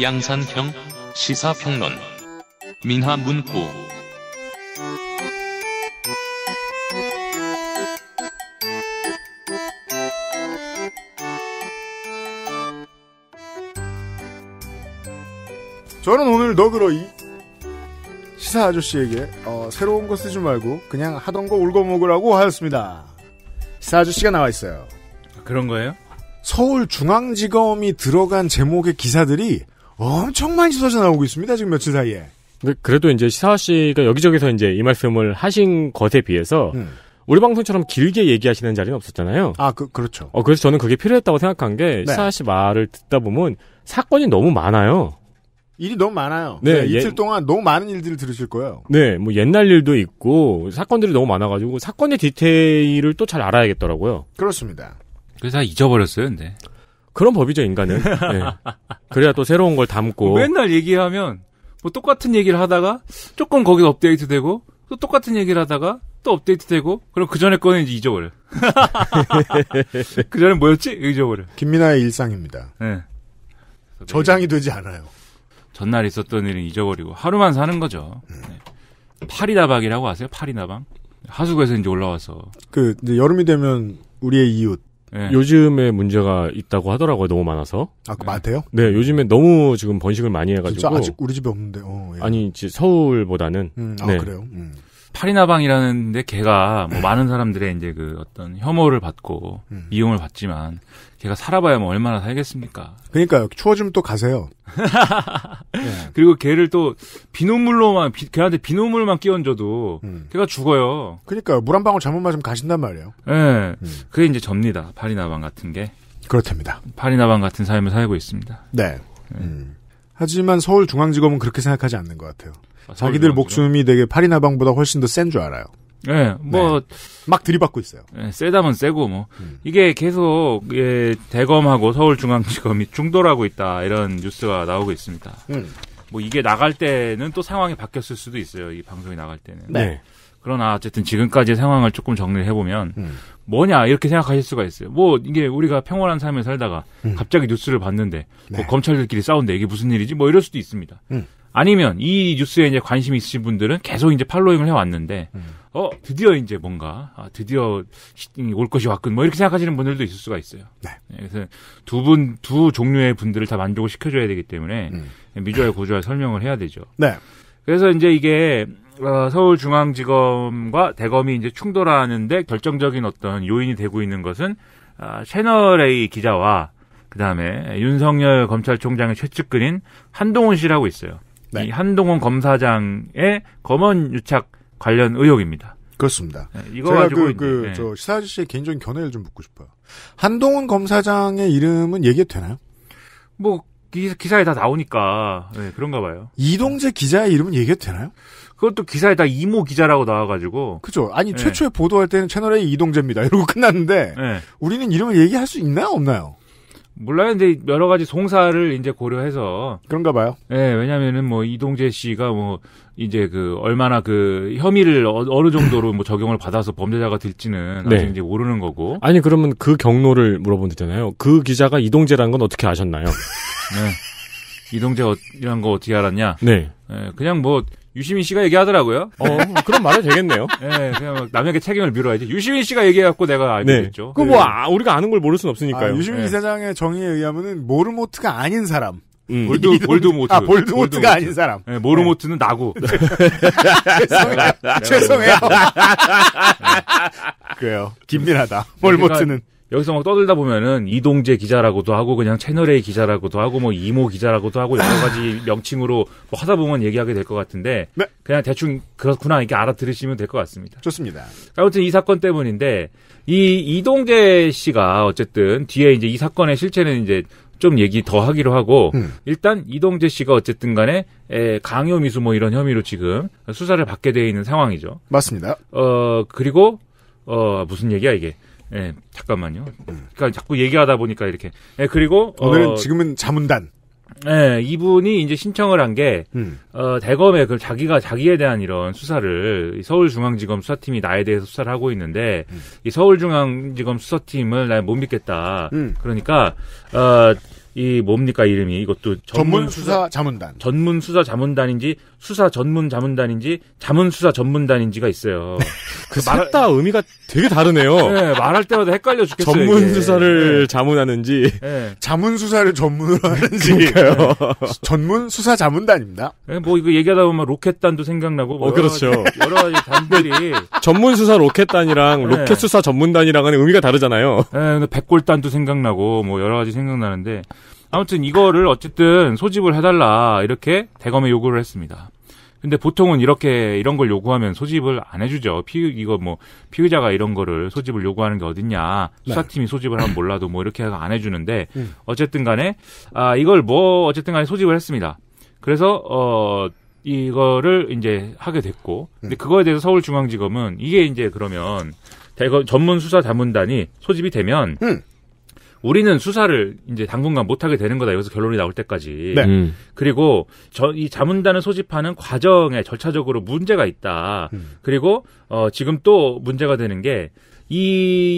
양산형 시사평론 민화문구 저는 오늘 너그러이 시사 아저씨에게 어, 새로운 거 쓰지 말고 그냥 하던 거 울고 먹으라고 하였습니다. 시사 아저씨가 나와 있어요. 아, 그런 거예요? 서울중앙지검이 들어간 제목의 기사들이 엄청 많이 쏟아져 나오고 있습니다. 지금 며칠 사이에. 근데 그래도 이제 시사 씨가 여기저기서 이제 이 말씀을 하신 것에 비해서 음. 우리 방송처럼 길게 얘기하시는 자리는 없었잖아요. 아, 그, 그렇죠. 어, 그래서 저는 그게 필요했다고 생각한 게, 네. 시사 씨 말을 듣다 보면 사건이 너무 많아요. 일이 너무 많아요. 네, 네 이틀 예, 동안 너무 많은 일들을 들으실 거예요. 네, 뭐 옛날 일도 있고 사건들이 너무 많아가지고 사건의 디테일을 또 잘 알아야겠더라고요. 그렇습니다. 그래서 다 잊어버렸어요, 근데. 그런 법이죠 인간은. 네. 그래야 또 새로운 걸 담고. 뭐 맨날 얘기하면 뭐 똑같은 얘기를 하다가 조금 거기서 업데이트되고 또 똑같은 얘기를 하다가 또 업데이트되고 그럼 그 전에 거는 이제 잊어버려. 그 전에 뭐였지? 잊어버려. 김민아의 일상입니다. 네. 저장이 되지 않아요. 전날 있었던 일은 잊어버리고 하루만 사는 거죠. 음. 네. 파리나방이라고 아세요? 파리나방 하수구에서 이제 올라와서 그 이제 여름이 되면 우리의 이웃 네. 요즘에 문제가 있다고 하더라고요. 너무 많아서. 아, 그 네. 많대요? 네, 요즘에 너무 지금 번식을 많이 해가지고. 진짜 아직 우리 집에 없는데. 어, 예. 아니, 서울보다는. 음, 아, 네. 그래요? 음. 파리나방이라는데 개가뭐 많은 사람들의 이제 그 어떤 혐오를 받고 음. 이용을 받지만 제가 살아봐야 뭐 얼마나 살겠습니까? 그러니까요. 추워지면 또 가세요. 네. 그리고 개를 또 비눗물로만 비, 걔한테 비눗물만 끼얹어도 음. 걔가 죽어요. 그러니까 물한 방울 잘못 맞으면 가신단 말이에요. 예. 네. 음. 그게 이제 접니다. 파리나방 같은 게. 그렇답니다. 파리나방 같은 삶을 살고 있습니다. 네. 네. 음. 하지만 서울중앙지검은 그렇게 생각하지 않는 것 같아요. 아, 자기들 목숨이 되게 파리나방보다 훨씬 더 센 줄 알아요. 예, 뭐. 네. 막 들이받고 있어요. 예, 세다면 세고, 뭐. 음. 이게 계속, 예, 대검하고 서울중앙지검이 중도라고 있다, 이런 뉴스가 나오고 있습니다. 음. 뭐 이게 나갈 때는 또 상황이 바뀌었을 수도 있어요. 이 방송이 나갈 때는. 네. 그러나 어쨌든 지금까지 상황을 조금 정리를 해보면, 음. 뭐냐, 이렇게 생각하실 수가 있어요. 뭐, 이게 우리가 평온한 삶을 살다가 음. 갑자기 뉴스를 봤는데, 뭐 네. 뭐 검찰들끼리 싸운데 이게 무슨 일이지? 뭐 이럴 수도 있습니다. 음. 아니면 이 뉴스에 이제 관심 이 있으신 분들은 계속 이제 팔로잉을 해왔는데 음. 어 드디어 이제 뭔가 아, 드디어 올 것이 왔군 뭐 이렇게 생각하시는 분들도 있을 수가 있어요. 네. 예, 그래서 두 분두 두 종류의 분들을 다 만족을 시켜줘야 되기 때문에 음. 미조의 고조의 설명을 해야 되죠. 네. 그래서 이제 이게 어, 서울중앙지검과 대검이 이제 충돌하는데 결정적인 어떤 요인이 되고 있는 것은 어, 아, 채널 A 기자와 그 다음에 윤석열 검찰총장의 최측근인 한동훈 씨라고 있어요. 네. 이 한동훈 검사장의 검언 유착 관련 의혹입니다. 그렇습니다. 네, 이거 제가 가지고 그, 그 네. 시사지 씨의 개인적인 견해를 좀 묻고 싶어요. 한동훈 검사장의 이름은 얘기해도 되나요? 뭐 기사에 다 나오니까 네, 그런가 봐요. 이동재 기자의 이름은 얘기해도 되나요? 그것도 기사에 다 이모 기자라고 나와가지고. 그죠. 아니 네. 최초에 보도할 때는 채널 A 이동재입니다. 이러고 끝났는데 네. 우리는 이름을 얘기할 수 있나요 없나요? 몰라요. 근제 여러 가지 송사를 이제 고려해서 그런가 봐요. 예, 네, 왜냐면은 뭐 이동재 씨가 뭐 이제 그 얼마나 그 혐의를 어, 느 정도로 뭐 적용을 받아서 범죄자가 될지는 네. 아직 이제 모르는 거고. 아니 그러면 그 경로를 물어본 데잖아요. 그 기자가 이동재란 건 어떻게 아셨나요? 네. 이동재이란 어, 거 어떻게 알았냐? 네. 네 그냥 뭐 유시민 씨가 얘기하더라고요. 어, 그런 말이 되겠네요. 네, 그냥 남에게 책임을 밀어야지. 유시민 씨가 얘기해갖고 내가 알게 네. 됐죠. 그 뭐, 아, 우리가 아는 걸 모를 순 없으니까요. 아, 유시민 네. 이사장의 정의에 의하면은 모르모트가 아닌 사람. 음. 볼드, 볼드모트. 아, 볼드모트가 볼드모트. 아닌 사람. 네, 모르모트는 네. 나고. 죄송해요. 네. 죄송해요. 네. 그래요. 긴밀하다. 네, 그러니까 볼모트는 여기서 막 떠들다 보면은 이동재 기자라고도 하고 그냥 채널A 기자라고도 하고 뭐 이모 기자라고도 하고 여러 가지 명칭으로 뭐 하다 보면 얘기하게 될 것 같은데 네. 그냥 대충 그렇구나 이렇게 알아들으시면 될 것 같습니다. 좋습니다. 아무튼 이 사건 때문인데 이 이동재 씨가 어쨌든 뒤에 이제 이 사건의 실체는 이제 좀 얘기 더 하기로 하고 음. 일단 이동재 씨가 어쨌든 간에 에, 강요 미수 뭐 이런 혐의로 지금 수사를 받게 돼 있는 상황이죠. 맞습니다. 어 그리고 어 무슨 얘기야 이게 예, 네, 잠깐만요. 그러니까 자꾸 얘기하다 보니까 이렇게. 예, 네, 그리고 어, 오늘은 어, 지금은 자문단. 예, 네, 이분이 이제 신청을 한게 음. 어, 대검에 그 자기가 자기에 대한 이런 수사를 서울중앙지검 수사팀이 나에 대해서 수사를 하고 있는데 음. 이 서울중앙지검 수사팀을 나못 믿겠다. 음. 그러니까 어. 이 뭡니까 이름이 이것도 전문 수사 자문단 전문 수사 자문단인지 수사 전문 자문단인지 자문 수사 전문단인지가 있어요. 그 맞다 의미가 되게 다르네요. 네, 말할 때마다 헷갈려 죽겠어요. 전문 수사를 네. 자문하는지 네. 자문 수사를 전문으로 하는지 그러니까요. 네. 전문 수사 자문단입니다. 네, 뭐 이거 얘기하다 보면 로켓단도 생각나고 뭐 어, 그렇죠. 여러 가지 단들이 전문 수사 로켓단이랑 네. 로켓 수사 전문단이랑은 의미가 다르잖아요. 네, 백골단도 생각나고 뭐 여러 가지 생각나는데 아무튼 이거를 어쨌든 소집을 해달라 이렇게 대검에 요구를 했습니다. 근데 보통은 이렇게 이런 걸 요구하면 소집을 안 해주죠. 피 이거 뭐 피의자가 이런 거를 소집을 요구하는 게 어딨냐 네. 수사팀이 소집을 하면 몰라도 뭐 이렇게 안 해주는데 음. 어쨌든간에 아 이걸 뭐 어쨌든간에 소집을 했습니다. 그래서 어 이거를 이제 하게 됐고 근데 음. 그거에 대해서 서울중앙지검은 이게 이제 그러면 대검 전문 수사 자문단이 소집이 되면 음. 우리는 수사를 이제 당분간 못하게 되는 거다. 여기서 결론이 나올 때까지. 네. 음. 그리고 저 이 자문단을 소집하는 과정에 절차적으로 문제가 있다. 음. 그리고 어 지금 또 문제가 되는 게 이,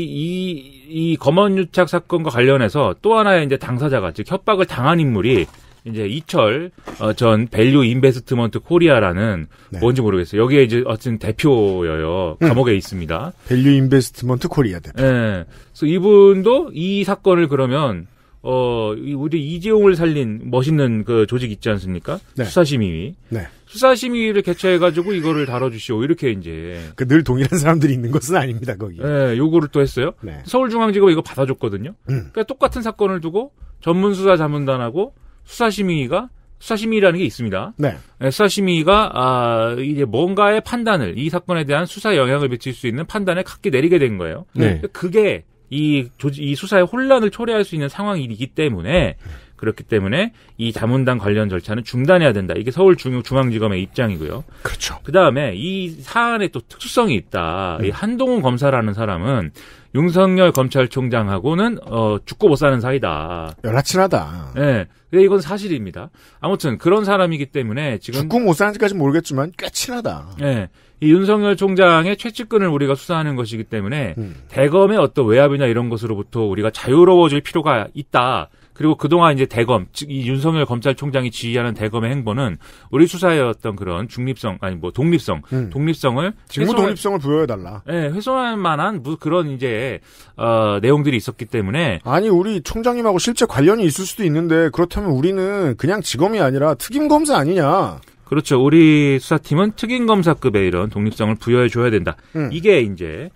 이, 이 검언유착 사건과 관련해서 또 하나의 이제 당사자가, 즉 협박을 당한 인물이 이제 이철 어, 전 밸류 인베스트먼트 코리아라는 네. 뭔지 모르겠어요. 여기에 이제 어쨌든 대표여요 음. 감옥에 응. 있습니다. 밸류 인베스트먼트 코리아 대표. 네. 그래서 이분도 이 사건을 그러면 어 우리 이재용을 살린 멋있는 그 조직 있지 않습니까? 네. 수사심의위. 네. 수사심의위를 개최해가지고 이거를 다뤄주시오 이렇게 이제. 그 늘 동일한 사람들이 있는 것은 아닙니다 거기. 네, 예, 요거를 또 했어요. 네. 서울중앙지검 이거 받아줬거든요. 음. 그러니까 똑같은 사건을 두고 전문수사 자문단하고 수사심의가 수사심의라는 게 있습니다. 네. 예, 수사심의가 아, 이제 뭔가의 판단을 이 사건에 대한 수사 영향을 미칠 수 있는 판단을 갖게 내리게 된 거예요. 네. 그게 이 조직, 이 수사의 혼란을 초래할 수 있는 상황이기 때문에 네. 그렇기 때문에 이 자문단 관련 절차는 중단해야 된다. 이게 서울 중앙지검의 입장이고요. 그렇죠. 그 다음에 이 사안에 또 특수성이 있다. 음. 이 한동훈 검사라는 사람은 윤석열 검찰총장하고는 어 죽고 못 사는 사이다. 열아칠하다. 예. 네, 근데 이건 사실입니다. 아무튼 그런 사람이기 때문에 지금 죽고 못 사는지까지는 모르겠지만 꽤 친하다. 예. 네, 이 윤석열 총장의 최측근을 우리가 수사하는 것이기 때문에 음. 대검의 어떤 외압이나 이런 것으로부터 우리가 자유로워질 필요가 있다. 그리고 그동안 이제 대검, 즉 이 윤석열 검찰총장이 지휘하는 대검의 행보는 우리 수사의 어떤 그런 중립성 아니 뭐 독립성, 음. 독립성을 직무 독립성을 부여해 달라. 예, 훼손할 만한 무, 그런 이제 어 내용들이 있었기 때문에 아니 우리 총장님하고 실제 관련이 있을 수도 있는데 그렇다면 우리는 그냥 직검이 아니라 특임 검사 아니냐? 그렇죠. 우리 수사팀은 특임 검사급의 이런 독립성을 부여해 줘야 된다. 음. 이게 이제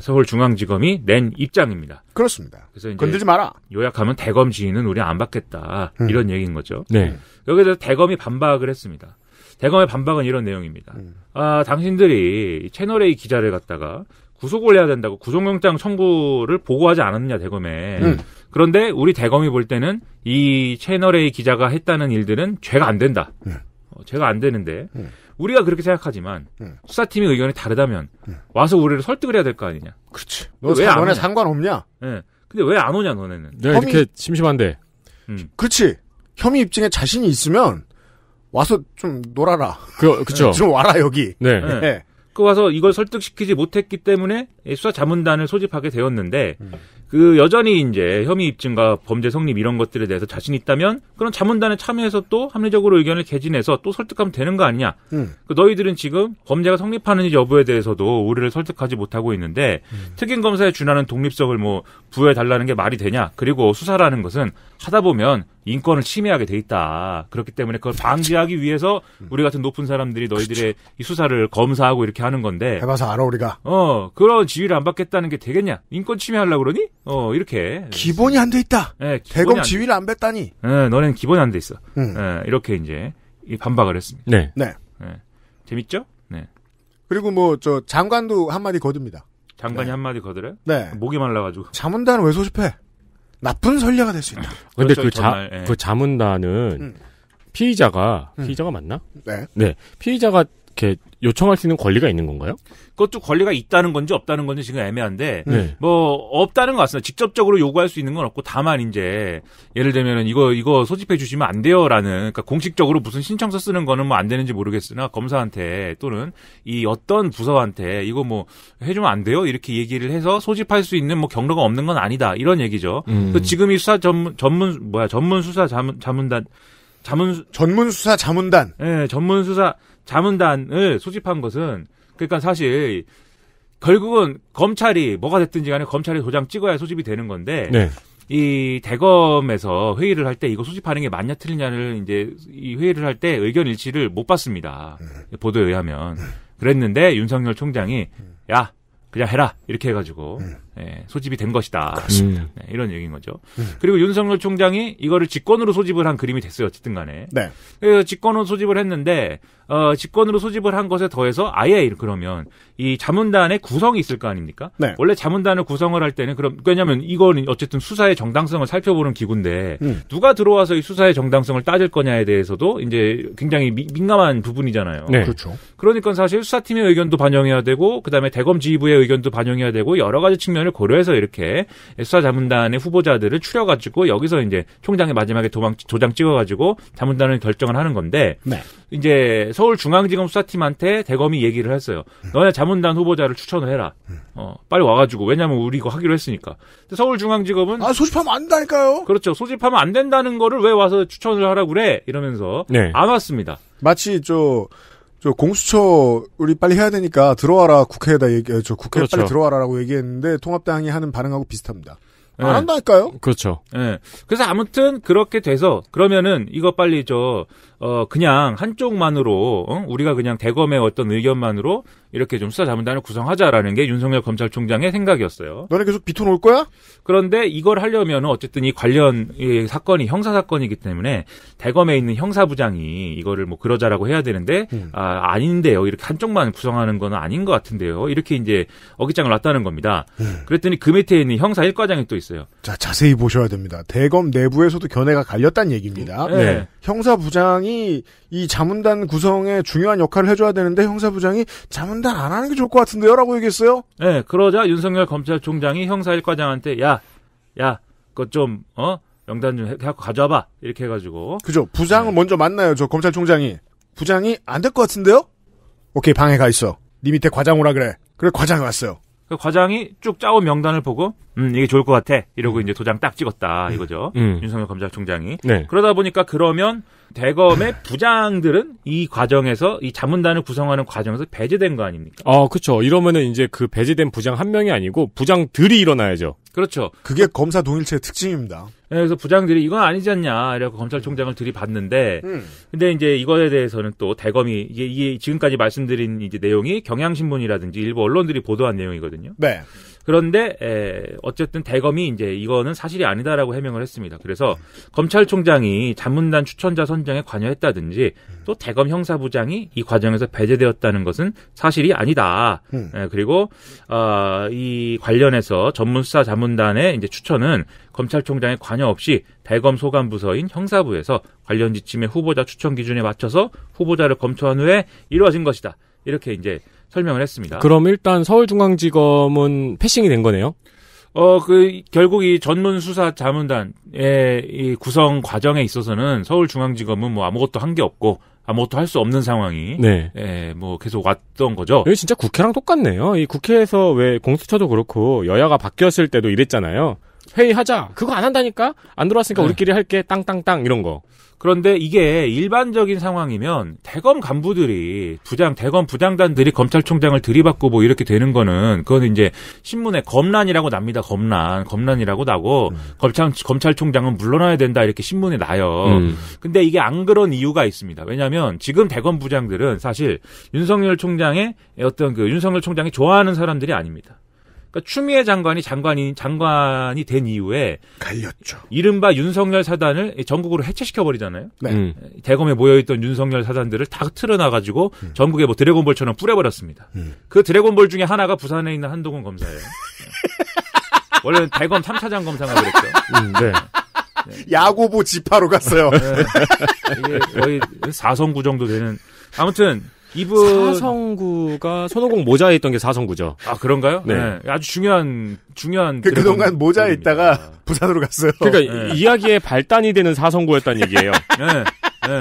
서울중앙지검이 낸 입장입니다. 그렇습니다. 그래서 이제 건들지 마라. 요약하면 대검 지인은 우리 안 받겠다 음. 이런 얘기인 거죠. 네. 여기서 대검이 반박을 했습니다. 대검의 반박은 이런 내용입니다. 음. 아 당신들이 채널 A 기자를 갖다가 구속을 해야 된다고 구속영장 청구를 보고하지 않았느냐 대검에. 음. 그런데 우리 대검이 볼 때는 이 채널 A 기자가 했다는 일들은 죄가 안 된다. 음. 어, 죄가 안 되는데 음. 우리가 그렇게 생각하지만 음. 수사팀의 의견이 다르다면 음. 와서 우리를 설득을 해야 될 거 아니냐. 그렇지. 너 왜안 너네 상관없냐? 예. 네. 근데 왜 안 오냐 너네는? 네, 혐의... 이렇게 심심한데. 음. 그렇지. 혐의 입증에 자신이 있으면 와서 좀 놀아라. 그 그렇죠. 좀 와라 여기. 네. 네. 네. 그 와서 이걸 설득시키지 못했기 때문에 수사 자문단을 소집하게 되었는데 음. 그 여전히 이제 혐의 입증과 범죄 성립 이런 것들에 대해서 자신 있다면 그런 자문단에 참여해서 또 합리적으로 의견을 개진해서 또 설득하면 되는 거 아니냐. 음. 그 너희들은 지금 범죄가 성립하는지 여부에 대해서도 우리를 설득하지 못하고 있는데 음. 특임 검사에 준하는 독립성을 뭐 부여해 달라는 게 말이 되냐. 그리고 수사라는 것은 하다 보면 인권을 침해하게 돼 있다. 그렇기 때문에 그걸 그렇죠. 방지하기 위해서 음. 우리 같은 높은 사람들이 너희들의 그렇죠. 이 수사를 검사하고 이렇게 하는 건데. 해봐서 알아 우리가. 어 그런 지위를 안 받겠다는 게 되겠냐? 인권 침해하려 고 그러니? 어 이렇게. 기본이 안 돼 있다. 네, 대검 안 지위를 안 뱉다니. 네, 너네는 기본이 안 돼 있어. 음. 네, 이렇게 이제 반박을 했습니다. 네. 네. 네. 재밌죠? 네. 그리고 뭐 저 장관도 한마디 거듭니다 장관이 네. 한마디 거드래 네. 목이 말라가지고. 자문단 왜 소집해? 나쁜 선례가 될 수 있다. 아, 근데 그렇그그 예. 그 자문단은 음. 피의자가, 음. 피의자가 맞나? 네. 네. 피의자가 이렇게 요청할 수 있는 권리가 있는 건가요? 그것도 권리가 있다는 건지 없다는 건지 지금 애매한데 네. 뭐 없다는 것 같습니다. 직접적으로 요구할 수 있는 건 없고 다만 이제 예를 들면은 이거 이거 소집해 주시면 안 돼요라는 그러니까 공식적으로 무슨 신청서 쓰는 거는 뭐 안 되는지 모르겠으나 검사한테 또는 이 어떤 부서한테 이거 뭐 해주면 안 돼요 이렇게 얘기를 해서 소집할 수 있는 뭐 경로가 없는 건 아니다 이런 얘기죠. 음. 그 지금 이 수사 전문 전문 뭐야 전문 수사 자문 자문단 자문 전문 수사 자문단 예 전문 수사 자문단을 소집한 것은 그러니까 사실 결국은 검찰이 뭐가 됐든지 간에 검찰이 도장 찍어야 소집이 되는 건데 네. 이 대검에서 회의를 할 때 이거 소집하는 게 맞냐 틀리냐를 이제 이 회의를 할 때 의견 일치를 못 봤습니다. 음. 보도에 의하면 그랬는데 윤석열 총장이 음. 야 그냥 해라 이렇게 해가지고 음. 예, 소집이 된 것이다. 음. 네, 이런 얘기인 거죠. 음. 그리고 윤석열 총장이 이거를 직권으로 소집을 한 그림이 됐어요. 어쨌든 간에. 네. 그래서 직권으로 소집을 했는데 어, 직권으로 소집을 한 것에 더해서 아예 그러면 이 자문단의 구성이 있을 거 아닙니까? 네. 원래 자문단을 구성을 할 때는 그럼 왜냐하면 이거는 어쨌든 수사의 정당성을 살펴보는 기구인데 음. 누가 들어와서 이 수사의 정당성을 따질 거냐에 대해서도 이제 굉장히 미, 민감한 부분이잖아요. 네. 그렇죠. 그러니까 사실 수사팀의 의견도 반영해야 되고 그다음에 대검 지휘부의 의견도 반영해야 되고 여러 가지 측면 안전을 고려해서 이렇게 수사자문단의 후보자들을 추려가지고 여기서 이제 총장의 마지막에 도망 도장 찍어가지고 자문단을 결정을 하는 건데 네. 이제 서울중앙지검 수사팀한테 대검이 얘기를 했어요. 너네 자문단 후보자를 추천을 해라. 음. 어 빨리 와가지고 왜냐면 우리 이거 하기로 했으니까. 서울중앙지검은 아 소집하면 안 된다니까요. 그렇죠. 소집하면 안 된다는 거를 왜 와서 추천을 하라 그래 이러면서 네. 안 왔습니다. 마치 저저 공수처 우리 빨리 해야 되니까 들어와라 국회에다 얘기 저 국회 그렇죠. 빨리 들어와라라고 얘기했는데 통합당이 하는 반응하고 비슷합니다. 네. 안 한다니까요? 그렇죠. 예. 네. 그래서 아무튼 그렇게 돼서 그러면은 이거 빨리 저어 그냥 한쪽만으로 어? 우리가 그냥 대검의 어떤 의견만으로 이렇게 좀 수사 자문단을 구성하자라는 게 윤석열 검찰총장의 생각이었어요. 너네 계속 비토 놓을 거야? 그런데 이걸 하려면 어쨌든 이 관련 이 사건이 형사 사건이기 때문에 대검에 있는 형사부장이 이거를 뭐 그러자라고 해야 되는데 음. 아 아닌데요. 이렇게 한쪽만 구성하는 건 아닌 것 같은데요. 이렇게 이제 어깃장을 놨다는 겁니다. 음. 그랬더니 그 밑에 있는 형사 1과장이 또 있어요. 자 자세히 보셔야 됩니다. 대검 내부에서도 견해가 갈렸다는 얘기입니다. 네. 네. 형사부장이 부장이이 자문단 구성에 중요한 역할을 해줘야 되는데 형사부장이 자문단 안 하는 게 좋을 것 같은데요라고 얘기했어요. 네, 그러자 윤석열 검찰총장이 형사 일과장한테 야, 야, 그거 좀 어? 명단 좀 해갖고 가져와봐 이렇게 해가지고. 그죠. 부장을 네. 먼저 만나요. 저 검찰총장이 부장이 안 될 것 같은데요? 오케이 방에 가 있어. 네 밑에 과장 오라 그래. 그래 과장이 왔어요. 그 과장이 쭉 짜온 명단을 보고 음, 이게 좋을 것 같아. 이러고 음. 이제 도장 딱 찍었다 음. 이거죠. 음. 윤석열 검찰총장이. 네. 그러다 보니까 그러면 대검의 부장들은 이 과정에서 이 자문단을 구성하는 과정에서 배제된 거 아닙니까? 어, 그렇죠. 이러면은 이제 그 배제된 부장 한 명이 아니고 부장들이 일어나야죠. 그렇죠. 그게 검사 동일체의 특징입니다. 네, 그래서 부장들이 이건 아니지 않냐 이라고 검찰총장을 들이받는데 음. 근데 이제 이거에 대해서는 또 대검이 이게, 이게 지금까지 말씀드린 이제 내용이 경향신문이라든지 일부 언론들이 보도한 내용이거든요. 네. 그런데 에, 어쨌든 대검이 이제 이거는 사실이 아니다라고 해명을 했습니다. 그래서 검찰총장이 자문단 추천자 선정에 관여했다든지 또 대검 형사부장이 이 과정에서 배제되었다는 것은 사실이 아니다. 음. 에, 그리고 어, 이 관련해서 전문 수사 자문단의 이제 추천은 검찰총장의 관여 없이 대검 소관 부서인 형사부에서 관련 지침의 후보자 추천 기준에 맞춰서 후보자를 검토한 후에 이루어진 것이다. 이렇게 이제 설명을 했습니다. 그럼 일단 서울중앙지검은 패싱이 된 거네요? 어, 그, 결국 이 전문 수사 자문단의 이 구성 과정에 있어서는 서울중앙지검은 뭐 아무것도 한 게 없고, 아무것도 할 수 없는 상황이. 네. 예, 뭐 계속 왔던 거죠. 여기 진짜 국회랑 똑같네요. 이 국회에서 왜 공수처도 그렇고 여야가 바뀌었을 때도 이랬잖아요. 회의하자. 그거 안 한다니까? 안 들어왔으니까 네. 우리끼리 할게. 땅땅땅 이런 거. 그런데 이게 일반적인 상황이면 대검 간부들이 부장 대검 부장단들이 검찰총장을 들이받고 뭐 이렇게 되는 거는 그거는 이제 신문에 검란이라고 납니다. 검란 검란이라고 나고 음. 검찰 검찰총장은 물러나야 된다 이렇게 신문에 나요. 음. 근데 이게 안 그런 이유가 있습니다. 왜냐하면 지금 대검 부장들은 사실 윤석열 총장의 어떤 그 윤석열 총장이 좋아하는 사람들이 아닙니다. 그러니까 추미애 장관이 장관이 장관이 된 이후에 갈렸죠. 이른바 윤석열 사단을 전국으로 해체시켜 버리잖아요. 네. 음. 대검에 모여있던 윤석열 사단들을 다 틀어놔가지고 음. 전국에 뭐 드래곤볼처럼 뿌려버렸습니다. 음. 그 드래곤볼 중에 하나가 부산에 있는 한동훈 검사예요. 네. 원래는 대검 3차장 검사가 그랬죠. 음, 네. 네. 야구부 지파로 갔어요. 네. 이게 거의 4성구 정도 되는. 아무튼 이분 사성구가 손오공 모자에 있던 게 사성구죠. 아 그런가요? 네, 네. 아주 중요한 중요한 그, 그동안 모자에 있다가 부산으로 갔어요. 그러니까 네. 이야기의 발단이 되는 사성구였다는 네. 얘기예요. 네. 네.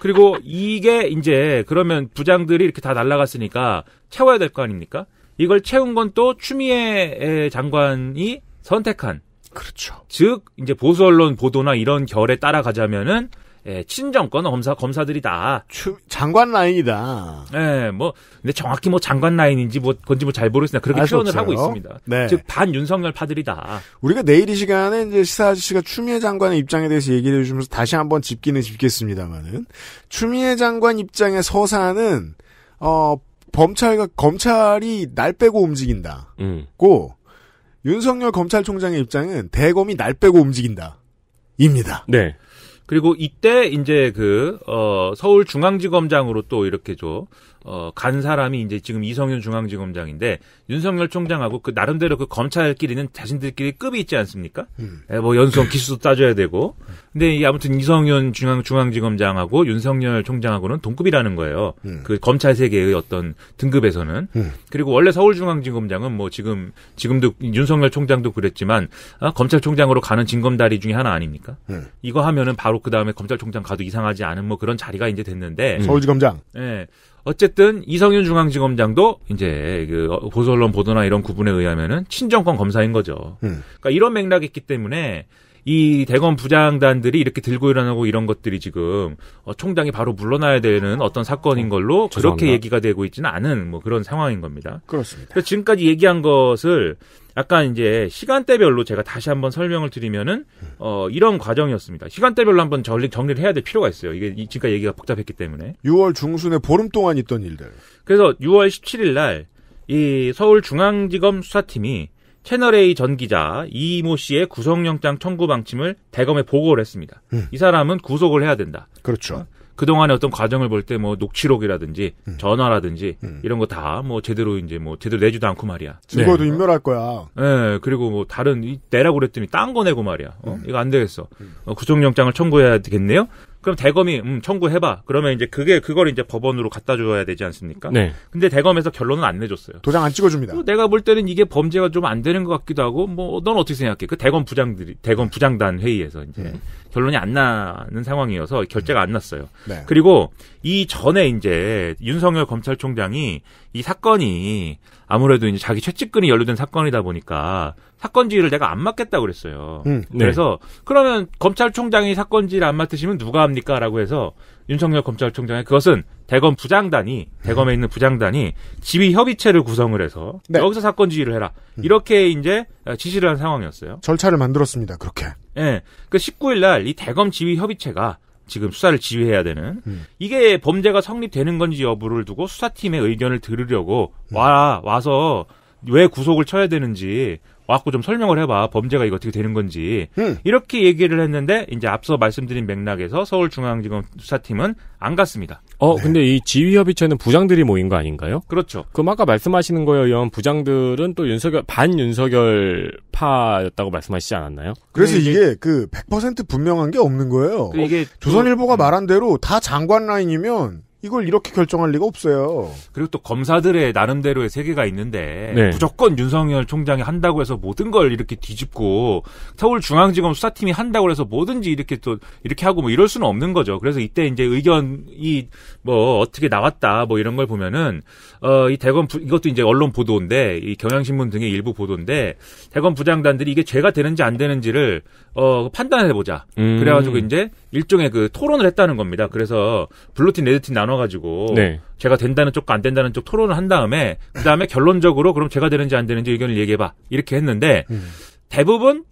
그리고 이게 이제 그러면 부장들이 이렇게 다 날라갔으니까 채워야 될 거 아닙니까? 이걸 채운 건 또 추미애 장관이 선택한 그렇죠. 즉 이제 보수 언론 보도나 이런 결에 따라가자면은 예, 친정권 검사 검사들이 다 추, 장관 라인이다. 예, 뭐 근데 정확히 뭐 장관 라인인지 뭐 건지 뭐 잘 모르겠으나 그렇게 표현을 없어요. 하고 있습니다. 네. 즉 반윤석열 파들이다. 우리가 내일 이 시간에 이제 시사 아저씨가 추미애 장관의 입장에 대해서 얘기를 해주면서 다시 한번 짚기는 짚겠습니다만은 추미애 장관 입장의 서사는 어 검찰과 검찰이 날 빼고 움직인다. 음. 고 윤석열 검찰총장의 입장은 대검이 날 빼고 움직인다. 입니다. 네. 그리고 이때 이제 그, 어, 서울중앙지검장으로 또 이렇게 좀, 어, 간 사람이 이제 지금 이성윤 중앙지검장인데 윤석열 총장하고 그 나름대로 그 검찰끼리는 자신들끼리 급이 있지 않습니까? 음. 예, 뭐 연수원 기수도 따져야 되고, 근데 이 아무튼 이성윤 중앙 중앙지검장하고 윤석열 총장하고는 동급이라는 거예요. 음. 그 검찰 세계의 어떤 등급에서는 음. 그리고 원래 서울중앙지검장은 뭐 지금 지금도 윤석열 총장도 그랬지만 아, 검찰총장으로 가는 징검다리 중에 하나 아닙니까? 음. 이거 하면은 바로 그 다음에 검찰총장 가도 이상하지 않은 뭐 그런 자리가 이제 됐는데 음. 서울지검장. 예. 네. 어쨌든 이성윤 중앙지검장도 이제 그 보수 언론 보도나 이런 구분에 의하면은 친정권 검사인 거죠. 음. 그러니까 이런 맥락이 있기 때문에 이 대검 부장단들이 이렇게 들고 일어나고 이런 것들이 지금 어, 총장이 바로 물러나야 되는 어떤 사건인 어, 걸로 죄송합니다. 그렇게 얘기가 되고 있지는 않은 뭐 그런 상황인 겁니다. 그렇습니다. 그래서 지금까지 얘기한 것을 약간 이제 시간대별로 제가 다시 한번 설명을 드리면은 음. 어 이런 과정이었습니다. 시간대별로 한번 정리, 정리를 해야 될 필요가 있어요. 이게 지금까지 얘기가 복잡했기 때문에. 6월 중순에 보름 동안 있던 일들. 그래서 6월 17일 날 이 서울중앙지검 수사팀이 채널A 전 기자 이모 씨의 구속영장 청구 방침을 대검에 보고를 했습니다. 음. 이 사람은 구속을 해야 된다. 그렇죠. 그동안의 어떤 과정을 볼 때 뭐 녹취록이라든지 음. 전화라든지 음. 이런 거 다 뭐 제대로 이제 뭐 제대로 내지도 않고 말이야. 증거도 네. 인멸할 거야. 예, 네, 그리고 뭐 다른 내라고 그랬더니 딴 거 내고 말이야. 어, 음. 이거 안 되겠어. 음. 어, 구속영장을 청구해야겠네요. 되 그럼 대검이 음, 청구해봐. 그러면 이제 그게 그걸 이제 법원으로 갖다 줘야 되지 않습니까? 네. 근데 대검에서 결론은 안 내줬어요. 도장 안 찍어줍니다. 뭐 내가 볼 때는 이게 범죄가 좀 안 되는 것 같기도 하고, 뭐 넌 어떻게 생각해? 그 대검 부장들이 대검 부장단 회의에서 이제 네. 결론이 안 나는 상황이어서 결제가 안 났어요. 네. 그리고 이 전에 이제 윤석열 검찰총장이 이 사건이 아무래도 이제 자기 최측근이 연루된 사건이다 보니까 사건지휘를 내가 안 맡겠다고 그랬어요. 음, 네. 그래서 그러면 검찰총장이 사건지휘를 안 맡으시면 누가 합니까? 라고 해서 윤석열 검찰총장의 그것은 대검 부장단이 대검에 있는 부장단이 지휘 협의체를 구성을 해서 네. 여기서 사건지휘를 해라. 음. 이렇게 이제 지시를 한 상황이었어요. 절차를 만들었습니다. 그렇게. 예. 네. 그 19일 날 이 대검 지휘 협의체가 지금 수사를 지휘해야 되는 음. 이게 범죄가 성립되는 건지 여부를 두고 수사팀의 의견을 들으려고 음. 와 와서 왜 구속을 쳐야 되는지 와갖고 좀 설명을 해봐. 범죄가 이거 어떻게 되는 건지. 음. 이렇게 얘기를 했는데 이제 앞서 말씀드린 맥락에서 서울중앙지검 수사팀은 안 갔습니다. 어, 네. 근데 이 지휘협의체는 부장들이 모인 거 아닌가요? 그렇죠. 그럼 아까 말씀하시는 거에 의하면 부장들은 또 윤석열, 반윤석열 파였다고 말씀하시지 않았나요? 그래서 이게 그 100% 분명한 게 없는 거예요. 그 이게 조선일보가 그... 말한 대로 다 장관 라인이면 이걸 이렇게 결정할 리가 없어요. 그리고 또 검사들의 나름대로의 세계가 있는데 네. 무조건 윤석열 총장이 한다고 해서 모든 걸 이렇게 뒤집고 서울중앙지검 수사팀이 한다고 해서 뭐든지 이렇게 또 이렇게 하고 뭐 이럴 수는 없는 거죠. 그래서 이때 이제 의견이 뭐 어떻게 나왔다 뭐 이런 걸 보면은 어 이 대검 부, 이것도 이제 언론 보도인데 이 경향신문 등의 일부 보도인데 대검 부장단들이 이게 죄가 되는지 안 되는지를 어 판단해 보자. 음. 그래가지고 이제 일종의 그 토론을 했다는 겁니다. 그래서 블루틴 레드틴 나눠 나눠가지고 네. 제가 된다는 쪽과 안 된다는 쪽 토론을 한 다음에 그 다음에 결론적으로 그럼 제가 되는지 안 되는지 의견을 얘기해봐 이렇게 했는데 음. 대부분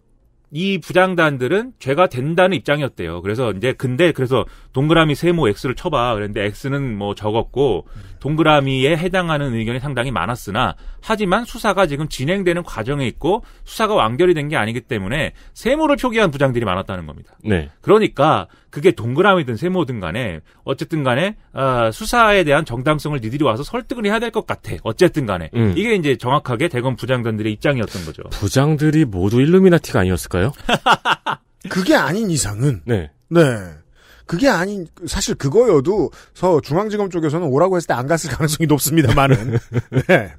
이 부장단들은 죄가 된다는 입장이었대요. 그래서 이제 근데 그래서 동그라미 세모 X를 쳐봐. 그런데 X는 뭐 적었고 동그라미에 해당하는 의견이 상당히 많았으나 하지만 수사가 지금 진행되는 과정에 있고 수사가 완결이 된 게 아니기 때문에 세모를 표기한 부장들이 많았다는 겁니다. 네. 그러니까 그게 동그라미든 세모든 간에 어쨌든 간에 아, 수사에 대한 정당성을 니들이 와서 설득을 해야 될 것 같아. 어쨌든 간에 음. 이게 이제 정확하게 대검 부장단들의 입장이었던 거죠. 부장들이 모두 일루미나티가 아니었을까? 걸까요? 그게 아닌 이상은 네. 네. 그게 아닌 사실 그거여도 서 중앙지검 쪽에서는 오라고 했을 때 안 갔을 가능성이 높습니다만은. 네.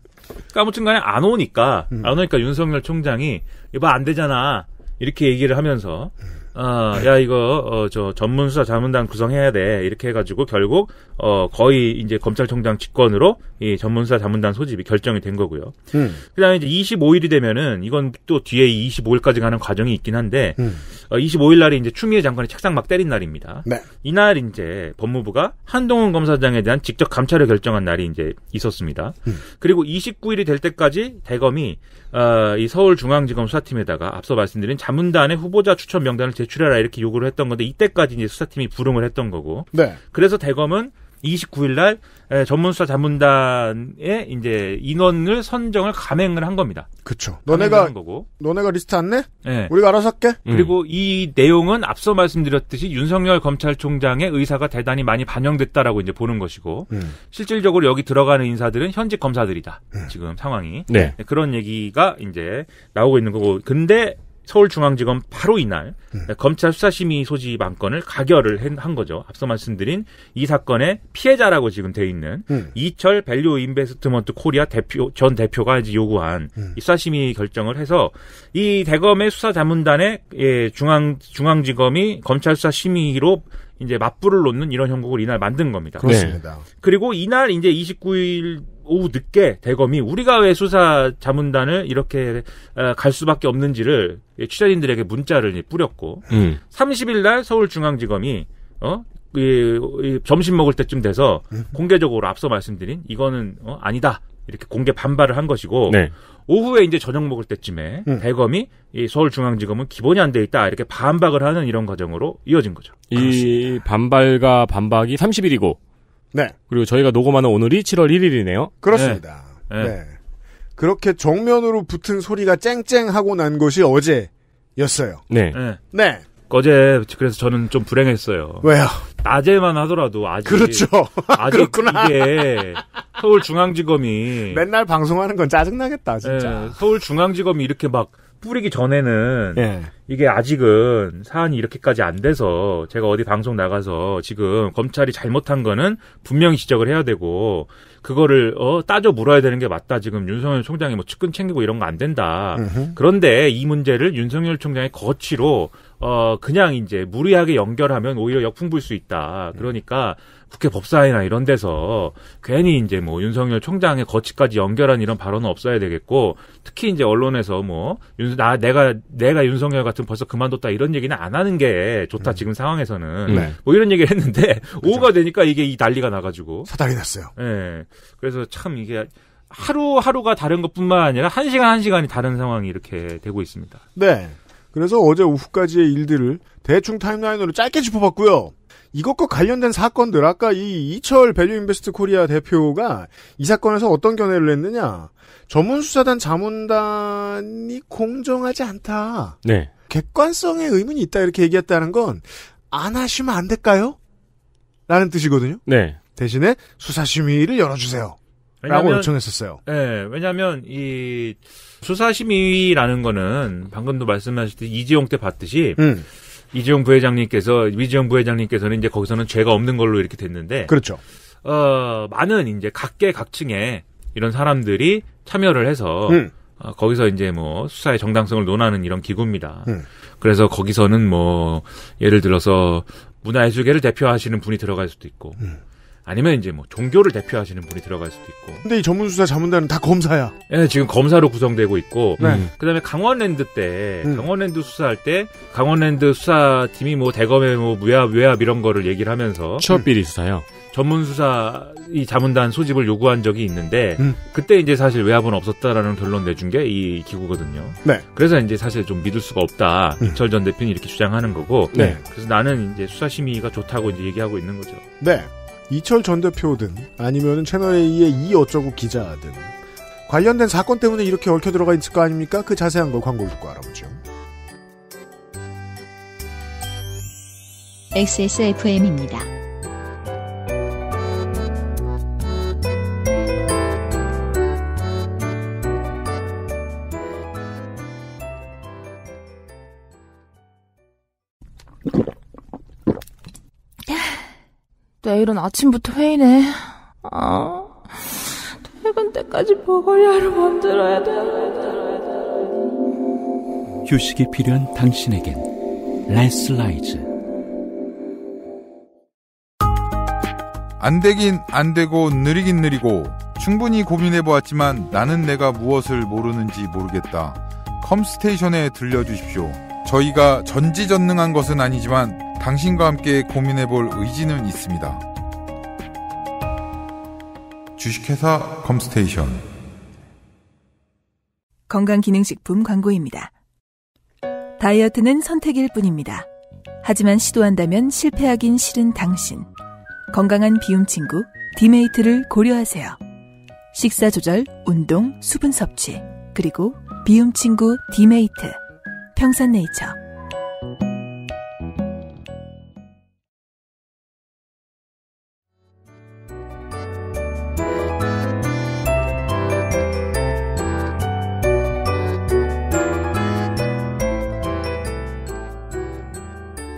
까무튼간에안 그러니까 오니까 음. 안 오니까 윤석열 총장이 이봐안 되잖아 이렇게 얘기를 하면서 음. 어, 야 이거 어, 저 전문 수사 자문단 구성해야 돼 이렇게 해가지고 결국 어 거의 이제 검찰총장 직권으로 이 전문 수사 자문단 소집이 결정이 된 거고요. 음. 그다음에 이제 25일이 되면은 이건 또 뒤에 25일까지 가는 과정이 있긴 한데 음. 어, 25일 날이 이제 추미애 장관이 책상 막 때린 날입니다. 네. 이날 이제 법무부가 한동훈 검사장에 대한 직접 감찰을 결정한 날이 이제 있었습니다. 음. 그리고 29일이 될 때까지 대검이 어, 이 서울중앙지검 수사팀에다가 앞서 말씀드린 자문단의 후보자 추천 명단을 제출해라 이렇게 요구를 했던 건데 이때까지 이제 수사팀이 부름을 했던 거고. 네. 그래서 대검은 29일 날 전문 수사 자문단의 이제 인원을 선정을 감행을 한 겁니다. 그렇죠. 너네가 한 거고. 너네가 리스트 안 내? 네. 우리가 알아서 할게. 음. 그리고 이 내용은 앞서 말씀드렸듯이 윤석열 검찰총장의 의사가 대단히 많이 반영됐다라고 이제 보는 것이고 음. 실질적으로 여기 들어가는 인사들은 현직 검사들이다. 음. 지금 상황이. 네. 네 그런 얘기가 이제 나오고 있는 거고. 근데 서울중앙지검 바로 이날 음. 네, 검찰 수사심의 소지안건을 가결을 한 거죠. 앞서 말씀드린 이 사건의 피해자라고 지금 돼 있는 음. 이철 밸류 인베스트먼트 코리아 대표 전 대표가 이제 요구한 음. 이 수사심의 결정을 해서 이 대검의 수사자문단에 예, 중앙 중앙지검이 검찰 수사심의로 이제 맞불을 놓는 이런 형국을 이날 만든 겁니다. 그렇습니다. 네. 그리고 이날 이제 29일 오후 늦게 대검이 우리가 왜 수사 자문단을 이렇게 어, 갈 수밖에 없는지를 취재진들에게 문자를 뿌렸고 음. 30일 날 서울중앙지검이 어? 이, 이, 점심 먹을 때쯤 돼서 음. 공개적으로 앞서 말씀드린 이거는 어, 아니다 이렇게 공개 반발을 한 것이고 네. 오후에 이제 저녁 먹을 때쯤에 음. 대검이 이 서울중앙지검은 기본이 안 돼 있다 이렇게 반박을 하는 이런 과정으로 이어진 거죠. 이 그렇습니다. 반발과 반박이 30일이고 네. 그리고 저희가 녹음하는 오늘이 7월 1일이네요. 그렇습니다. 네. 네. 네. 그렇게 정면으로 붙은 소리가 쨍쨍하고 난 것이 어제였어요. 네. 네. 네. 어제 그래서 저는 좀 불행했어요. 왜요? 낮에만 하더라도 아직 그렇죠. 아직 그렇구나. 이게 서울중앙지검이 맨날 방송하는 건 짜증 나겠다 진짜. 네, 서울중앙지검이 이렇게 막 뿌리기 전에는 예. 이게 아직은 사안이 이렇게까지 안 돼서 제가 어디 방송 나가서 지금 검찰이 잘못한 거는 분명히 지적을 해야 되고 그거를 어 따져 물어야 되는 게 맞다. 지금 윤석열 총장이 뭐 측근 챙기고 이런 거 안 된다. 으흠. 그런데 이 문제를 윤석열 총장의 거취로 어 그냥 이제 무리하게 연결하면 오히려 역풍 불 수 있다. 예. 그러니까 음. 국회 법사위나 이런 데서 괜히 이제 뭐 윤석열 총장의 거치까지 연결한 이런 발언은 없어야 되겠고 특히 이제 언론에서 뭐 윤, 나, 내가, 내가 윤석열 같은 벌써 그만뒀다 이런 얘기는 안 하는 게 좋다 음. 지금 상황에서는 네. 뭐 이런 얘기를 했는데 그렇죠. 오후가 되니까 이게 이 난리가 나가지고 사달이 났어요. 예. 네. 그래서 참 이게 하루하루가 다른 것뿐만 아니라 한 시간 한 시간이 다른 상황이 이렇게 되고 있습니다. 네. 그래서 어제 오후까지의 일들을 대충 타임라인으로 짧게 짚어봤고요. 이것과 관련된 사건들 아까 이 이철 밸류 인베스트 코리아 대표가 이 사건에서 어떤 견해를 냈느냐 전문 수사단 자문단이 공정하지 않다. 네. 객관성에 의문이 있다 이렇게 얘기했다는 건 안 하시면 안 될까요? 라는 뜻이거든요. 네. 대신에 수사 심의를 열어주세요. 왜냐면, 라고 요청했었어요. 네, 왜냐하면 이 수사 심의라는 거는 방금도 말씀하셨듯이 이재용 때 봤듯이 음. 이재용 부회장님께서 위재용 부회장님께서는 이제 거기서는 죄가 없는 걸로 이렇게 됐는데 그렇죠. 어, 많은 이제 각계각층에 이런 사람들이 참여를 해서 음. 어, 거기서 이제 뭐 수사의 정당성을 논하는 이런 기구입니다. 음. 그래서 거기서는 뭐 예를 들어서 문화예술계를 대표하시는 분이 들어갈 수도 있고 음. 아니면 이제 뭐 종교를 대표하시는 분이 들어갈 수도 있고. 근데 이 전문수사 자문단은 다 검사야. 예, 지금 검사로 구성되고 있고. 네. 음. 그다음에 강원랜드 때 음. 강원랜드 수사할 때 강원랜드 수사팀이 뭐 대검의 뭐 외압 외압 이런 거를 얘기를 하면서 취업 비리 수사요. 음. 전문 수사 이 자문단 소집을 요구한 적이 있는데 음. 그때 이제 사실 외압은 없었다라는 결론 내준 게 이 기구거든요. 네. 그래서 이제 사실 좀 믿을 수가 없다. 음. 임철 전 대표는 이렇게 주장하는 거고. 네. 그래서 나는 이제 수사 심의가 좋다고 이제 얘기하고 있는 거죠. 네. 이철 전 대표든 아니면 채널A의 이 어쩌고 기자든 관련된 사건 때문에 이렇게 얽혀 들어가 있을 거 아닙니까? 그 자세한 걸 광고를 듣고 알아보죠. XSFM입니다. 내일은 아침부터 회의네. 아, 퇴근 때까지 버거리하러 만들어야 돼. 휴식이 필요한 당신에겐 레슬라이즈. 안 되긴 안 되고 느리긴 느리고 충분히 고민해보았지만 나는 내가 무엇을 모르는지 모르겠다. 컴스테이션에 들려주십시오. 저희가 전지전능한 것은 아니지만 당신과 함께 고민해 볼 의지는 있습니다. 주식회사 컴스테이션 건강기능식품 광고입니다. 다이어트는 선택일 뿐입니다. 하지만 시도한다면 실패하긴 싫은 당신. 건강한 비움 친구 디메이트를 고려하세요. 식사 조절, 운동, 수분 섭취, 그리고 비움 친구 디메이트. 평산네이처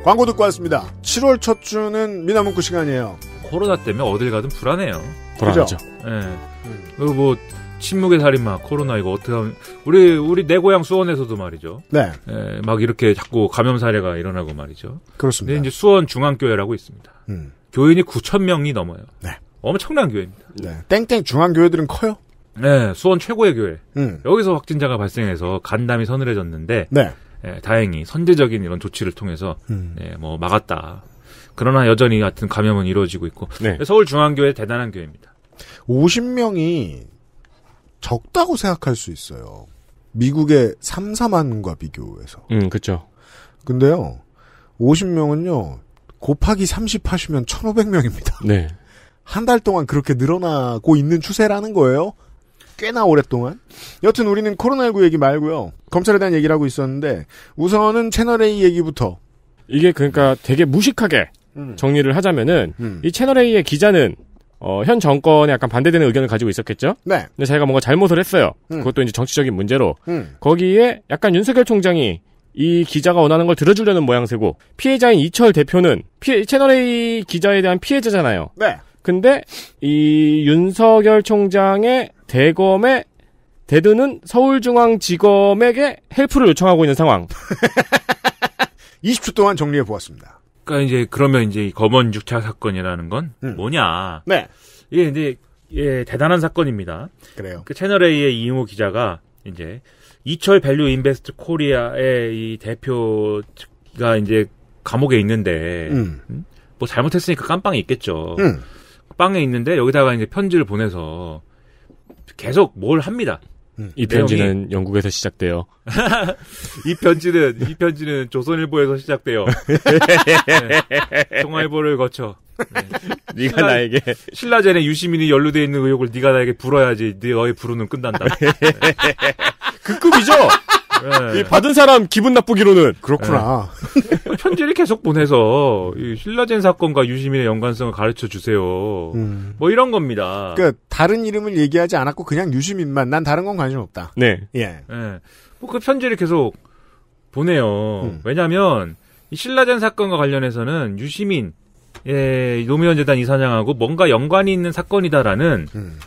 광고 듣고 왔습니다. 7월 첫 주는 미나문구 시간이에요. 코로나 때문에 어딜 가든 불안해요. 불안하죠. 예. 네. 음. 그리고 뭐 침묵의 살인마 코로나 이거 어떻게 하면 우리 우리 내 고향 수원에서도 말이죠. 네. 예, 막 이렇게 자꾸 감염 사례가 일어나고 말이죠. 그렇습니다. 근데 이제 수원 중앙교회라고 있습니다. 음. 교인이 9천 명이 넘어요. 네. 엄청난 교회입니다. 네. 땡땡 중앙교회들은 커요. 네, 수원 최고의 교회. 음. 여기서 확진자가 발생해서 간담이 서늘해졌는데 네. 예, 다행히 선제적인 이런 조치를 통해서 음. 예, 뭐 막았다. 그러나 여전히 같은 감염은 이루어지고 있고 네. 서울중앙교회 대단한 교회입니다. 50명이 적다고 생각할 수 있어요. 미국의 3, 4만과 비교해서. 음, 그렇죠. 근데요. 50명은요. 곱하기 30 하시면 1,500명입니다. 네. 한 달 동안 그렇게 늘어나고 있는 추세라는 거예요. 꽤나 오랫동안. 여튼 우리는 코로나19 얘기 말고요. 검찰에 대한 얘기를 하고 있었는데 우선은 채널A 얘기부터. 이게 그러니까 되게 무식하게 음. 정리를 하자면은 음. 이 채널A의 기자는 어, 현 정권에 약간 반대되는 의견을 가지고 있었겠죠? 네. 근데 자기가 뭔가 잘못을 했어요. 음. 그것도 이제 정치적인 문제로. 음. 거기에 약간 윤석열 총장이 이 기자가 원하는 걸 들어주려는 모양새고 피해자인 이철 대표는 피해, 채널A 기자에 대한 피해자잖아요. 네. 근데 이 윤석열 총장의 대검에 대드는 서울중앙지검에게 헬프를 요청하고 있는 상황. 20초 동안 정리해 보았습니다. 그러니까 이제 그러면 이제 검언 6차 사건이라는 건 음. 뭐냐? 네. 이게 이제 예, 대단한 사건입니다. 그래요. 그 채널 A의 이용호 기자가 이제 이철 밸류 인베스트 코리아의 이 대표가 이제 감옥에 있는데 음. 음? 뭐 잘못했으니까 깜빵에 있겠죠. 음. 빵에 있는데 여기다가 이제 편지를 보내서 계속 뭘 합니다. 음. 이 편지는 내용이... 영국에서 시작돼요. 이 편지는 이 편지는 조선일보에서 시작돼요. 네. 동아일보를 거쳐. 네. 네가 신라, 나에게 신라젠에 유시민이 연루돼 있는 의혹을 네가 나에게 불어야지 네 너의 불호는 끝난다. 네. 그 급이죠. 네. 받은 사람 기분 나쁘기로는 그렇구나. 네. 편지를 계속 보내서 이 신라젠 사건과 유시민의 연관성을 가르쳐 주세요. 음. 뭐 이런 겁니다. 그러니까 다른 이름을 얘기하지 않았고 그냥 유시민만 난 다른 건 관심 없다. 네. 예. 네. 예. 뭐그 편지를 계속 보내요. 음. 왜냐하면 이 신라젠 사건과 관련해서는 유시민 예, 노무현 재단 이사장하고 뭔가 연관이 있는 사건이다라는 음.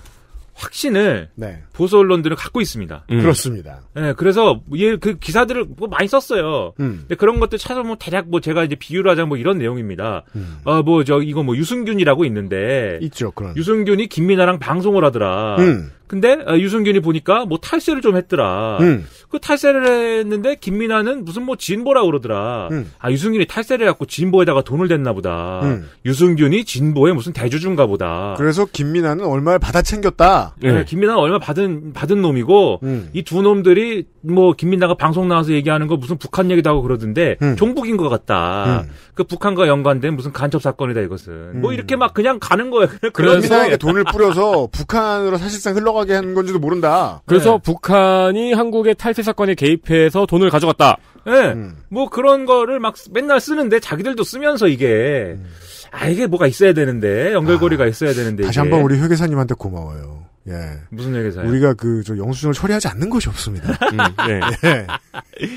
확신을 네. 보수 언론들은 갖고 있습니다. 음. 그렇습니다. 네, 그래서 얘 그 기사들을 뭐 많이 썼어요. 음. 근데 그런 것들 찾아보면 대략 뭐 제가 이제 비유를 하자면 뭐 이런 내용입니다. 음. 아, 뭐 저 이거 뭐 유승균이라고 있는데 있죠, 그런. 유승균이 김민아랑 방송을 하더라. 음. 근데 어, 유승균이 보니까 뭐 탈세를 좀 했더라. 음. 그 탈세를 했는데 김민아는 무슨 뭐 진보라 고 그러더라. 음. 아 유승균이 탈세를 해갖고 진보에다가 돈을 댔나 보다. 음. 유승균이 진보의 무슨 대주주인가 보다. 그래서 김민아는 얼마를 받아 챙겼다. 네, 네. 김민아는 얼마 받은 받은 놈이고 음. 이두 놈들이 뭐 김민아가 방송 나와서 얘기하는 거 무슨 북한 얘기도 하고 그러던데 음. 종북인 것 같다. 음. 그 북한과 연관된 무슨 간첩 사건이다 이것은. 뭐 이렇게 막 그냥 가는 거예요. 그래서 김민아에게 돈을 뿌려서 북한으로 사실상 흘러 흘러가게 한 건지도 모른다. 그래서 네. 북한이 한국의 탈세 사건에 개입해서 돈을 가져갔다. 예. 네. 음. 뭐 그런 거를 막 맨날 쓰는데 자기들도 쓰면서 이게 음. 아 이게 뭐가 있어야 되는데 연결고리가 아, 있어야 되는데 다시 한번 우리 회계사님한테 고마워요. 예. 무슨 회계사 우리가 그저 영수증을 처리하지 않는 것이 없습니다. 음, 네.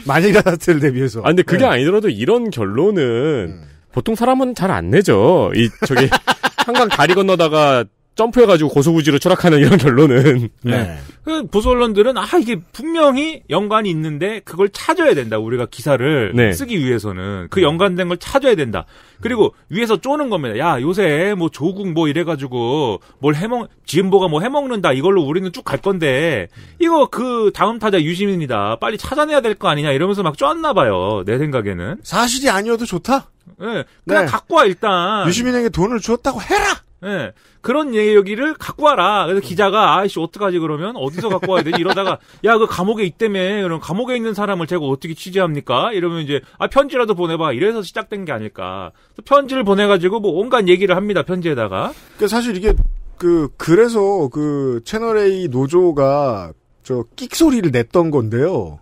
만일가 사태를 대비해서. 아 근데 그게 네. 아니더라도 이런 결론은 음. 보통 사람은 잘 안 내죠. 이 저기 한강 다리 건너다가 점프해가지고 고소부지로 추락하는 이런 결론은. 네. 네. 그 보수 언론들은, 아, 이게 분명히 연관이 있는데, 그걸 찾아야 된다. 우리가 기사를 네. 쓰기 위해서는. 그 연관된 걸 찾아야 된다. 그리고 위에서 쪼는 겁니다. 야, 요새 뭐 조국 뭐 이래가지고, 뭘 해먹, 지은보가 뭐 해먹는다. 이걸로 우리는 쭉 갈 건데, 이거 그 다음 타자 유시민이다. 빨리 찾아내야 될 거 아니냐. 이러면서 막 쪼았나 봐요. 내 생각에는. 사실이 아니어도 좋다? 예. 네. 그냥 갖고 와, 일단. 유시민에게 돈을 주었다고 해라! 예. 네. 그런 얘기를 갖고 와라. 그래서 음. 기자가 아이씨 어떡하지 그러면 어디서 갖고 와야 되지 이러다가 야 그 감옥에 있다며 그럼 감옥에 있는 사람을 제가 어떻게 취재합니까? 이러면 이제 아 편지라도 보내봐. 이래서 시작된 게 아닐까. 편지를 보내가지고 뭐 온갖 얘기를 합니다 편지에다가. 그 사실 이게 그 그래서 그 채널 A 노조가 저 끽소리를 냈던 건데요.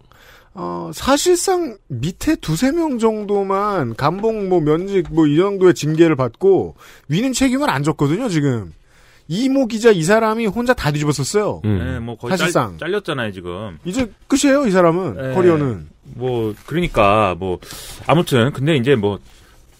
어, 사실상 밑에 두세 명 정도만 감봉 뭐 면직 뭐이 정도의 징계를 받고 위는 책임을 안 졌거든요, 지금. 이모 기자 이 사람이 혼자 다 뒤집었었어요. 음. 네, 뭐 거의 사실상 짤, 렸잖아요 지금. 이제 끝이에요, 이 사람은. 네, 커리어는. 뭐 그러니까 뭐 아무튼 근데 이제 뭐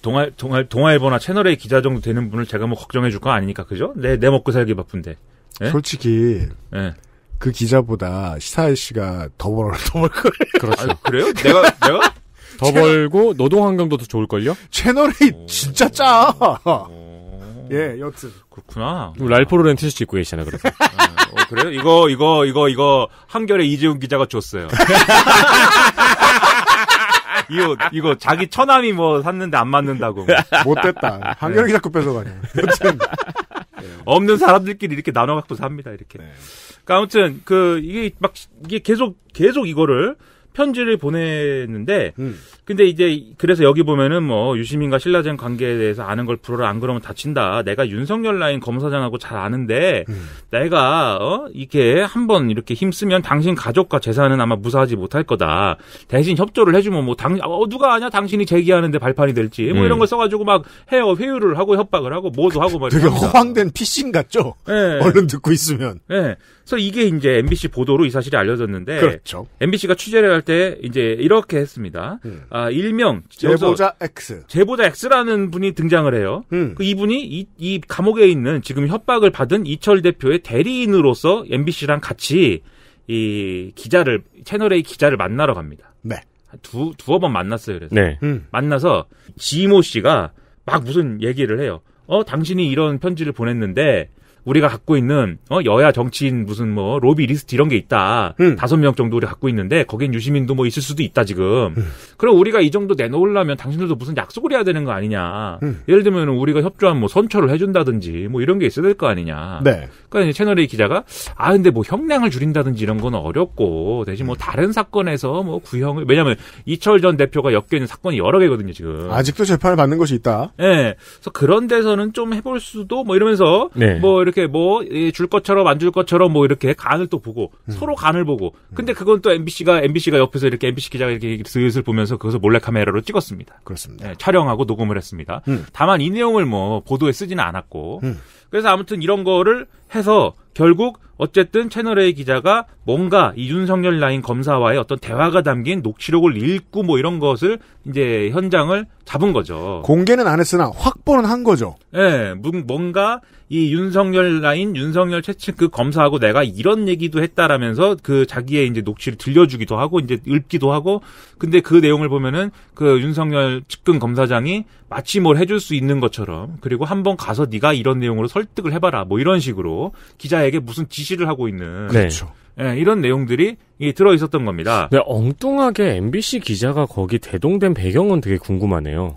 동아 동아 동아일보나 채널A 기자 정도 되는 분을 제가 뭐 걱정해 줄 거 아니니까 그죠? 내 내 먹고 살기 바쁜데. 네? 솔직히 네. 그 기자보다 시사일 씨가 더 벌어 더벌 거예요. 그렇죠. 아, 그래요? 내가 내가 더 벌고 노동 환경도 더 좋을걸요? 채널이 진짜 짜. 오... 예, 여튼 그렇구나. 랄포르렌 티셔츠 입고 계시잖아요, 그래서. 아, 어, 그래요? 이거 이거 이거 이거 한결에 이재훈 기자가 줬어요. 이거 이거 자기 처남이 뭐 샀는데 안 맞는다고. 못됐다. 한결 기자급 뺏어가네. 여튼 네. 없는 사람들끼리 이렇게 나눠 갖고 삽니다. 이렇게. 네. 그러니까 아무튼 그 이게 막 이게 계속 계속 이거를 편지를 보냈는데 음. 근데 이제 그래서 여기 보면은 뭐 유시민과 신라젠 관계에 대해서 아는 걸 불어라 안 그러면 다친다. 내가 윤석열 라인 검사장하고 잘 아는데 음. 내가 어 이렇게 한번 이렇게 힘쓰면 당신 가족과 재산은 아마 무사하지 못할 거다. 대신 협조를 해주면 뭐당어 누가 아냐 당신이 제기하는데 발판이 될지 뭐 음. 이런 걸 써가지고 막 해요 회유를 하고 협박을 하고 뭐도 하고 막 되게 합니다. 허황된 피싱 같죠. 네. 얼른 듣고 있으면. 네. 그래서 이게 이제 MBC 보도로 이 사실이 알려졌는데 그렇죠. MBC가 취재를 할 때 이제 이렇게 했습니다. 음. 아, 일명 제보자 X 제보자 X라는 분이 등장을 해요. 음. 그 이분이 이, 이 감옥에 있는 지금 협박을 받은 이철 대표의 대리인으로서 MBC랑 같이 이 기자를 채널 A 기자를 만나러 갑니다. 네. 두 두어 번 만났어요. 그래서 네. 음. 만나서 지모 씨가 막 무슨 얘기를 해요. 어 당신이 이런 편지를 보냈는데 우리가 갖고 있는 어 여야 정치인 무슨 뭐 로비 리스트 이런 게 있다. 음. 다섯 음. 명 정도 우리 갖고 있는데 거긴 유시민도 뭐 있을 수도 있다 지금. 음. 그럼 우리가 이 정도 내놓으려면 당신들도 무슨 약속을 해야 되는 거 아니냐. 음. 예를 들면 우리가 협조한 뭐 선처를 해준다든지 뭐 이런 게 있어야 될 거 아니냐. 네. 그러니까 채널 A 기자가 아 근데 뭐 형량을 줄인다든지 이런 건 어렵고 대신 뭐 음. 다른 사건에서 뭐 구형을 왜냐하면 이철 전 대표가 엮여 있는 사건이 여러 개거든요 지금. 아직도 재판을 받는 것이 있다. 예. 네. 그래서 그런 데서는 좀 해볼 수도 뭐 이러면서 네. 뭐 이렇게. 이렇게 뭐줄 것처럼 안 줄 것처럼 뭐 이렇게 간을 또 보고 음. 서로 간을 보고 근데 음. 그건 또 MBC가 MBC가 옆에서 이렇게 MBC 기자가 이렇게 슬슬 보면서 그것을 몰래 카메라로 찍었습니다. 그렇습니다. 네, 촬영하고 녹음을 했습니다. 음. 다만 이 내용을 뭐 보도에 쓰지는 않았고 음. 그래서 아무튼 이런 거를 해서 결국 어쨌든 채널A 기자가 뭔가 이 윤석열 라인 검사와의 어떤 대화가 담긴 녹취록을 읽고 뭐 이런 것을 이제 현장을 잡은 거죠. 공개는 안 했으나 확보는 한 거죠. 예, 네, 뭔가 이 윤석열 라인, 윤석열 채측 그 검사하고 내가 이런 얘기도 했다라면서 그 자기의 이제 녹취를 들려주기도 하고 이제 읊기도 하고 근데 그 내용을 보면은 그 윤석열 측근 검사장이 마치 뭘 해줄 수 있는 것처럼 그리고 한번 가서 네가 이런 내용으로 설득을 해봐라 뭐 이런 식으로 기자의 기자에게 무슨 지시를 하고 있는 그렇죠. 네, 이런 내용들이 들어 있었던 겁니다. 네, 엉뚱하게 MBC 기자가 거기 대동된 배경은 되게 궁금하네요.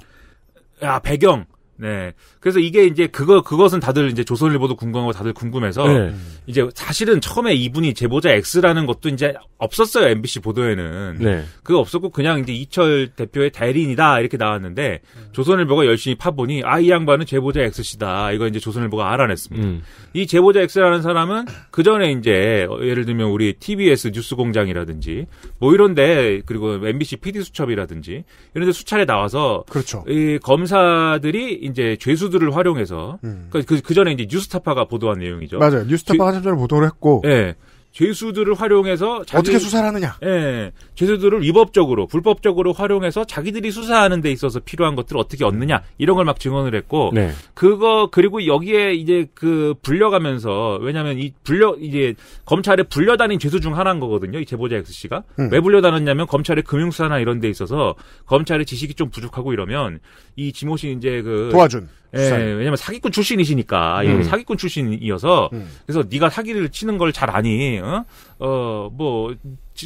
아 배경. 네. 그래서 이게 이제 그거 그것은 다들 이제 조선일보도 궁금하고 다들 궁금해서 네. 이제 사실은 처음에 이분이 제보자 X라는 것도 이제 없었어요 MBC 보도에는 네. 그거 없었고 그냥 이제 이철 대표의 대리인이다 이렇게 나왔는데 조선일보가 열심히 파보니 아 이 양반은 제보자 X시다 이거 이제 조선일보가 알아냈습니다. 음. 이 제보자 X라는 사람은 그 전에 이제 예를 들면 우리 TBS 뉴스공장이라든지 뭐 이런데 그리고 MBC PD 수첩이라든지 이런데 수차례 나와서 그렇죠. 이 검사들이 이제 죄수들 기사들 활용해서 음. 그그 그러니까 그 전에 이제 뉴스타파가 보도한 내용이죠. 맞아요. 뉴스타파가 한참 전에 보도를 했고. 예. 죄수들을 활용해서 자기, 어떻게 수사 하느냐? 예, 죄수들을 위법적으로 불법적으로 활용해서 자기들이 수사하는 데 있어서 필요한 것들을 어떻게 얻느냐 이런 걸 막 증언을 했고 네. 그거 그리고 여기에 이제 그 불려가면서 왜냐하면 이 불려 이제 검찰에 불려다닌 죄수 중 하나인 거거든요 이 제보자 X 씨가 음. 왜 불려다녔냐면 검찰의 금융수사나 이런 데 있어서 검찰의 지식이 좀 부족하고 이러면 이 지모 씨 이제 그 도와준 예, 왜냐면 사기꾼 출신이시니까 음. 예, 사기꾼 출신이어서 음. 그래서 네가 사기를 치는 걸 잘 아니 어뭐 어, 어 뭐,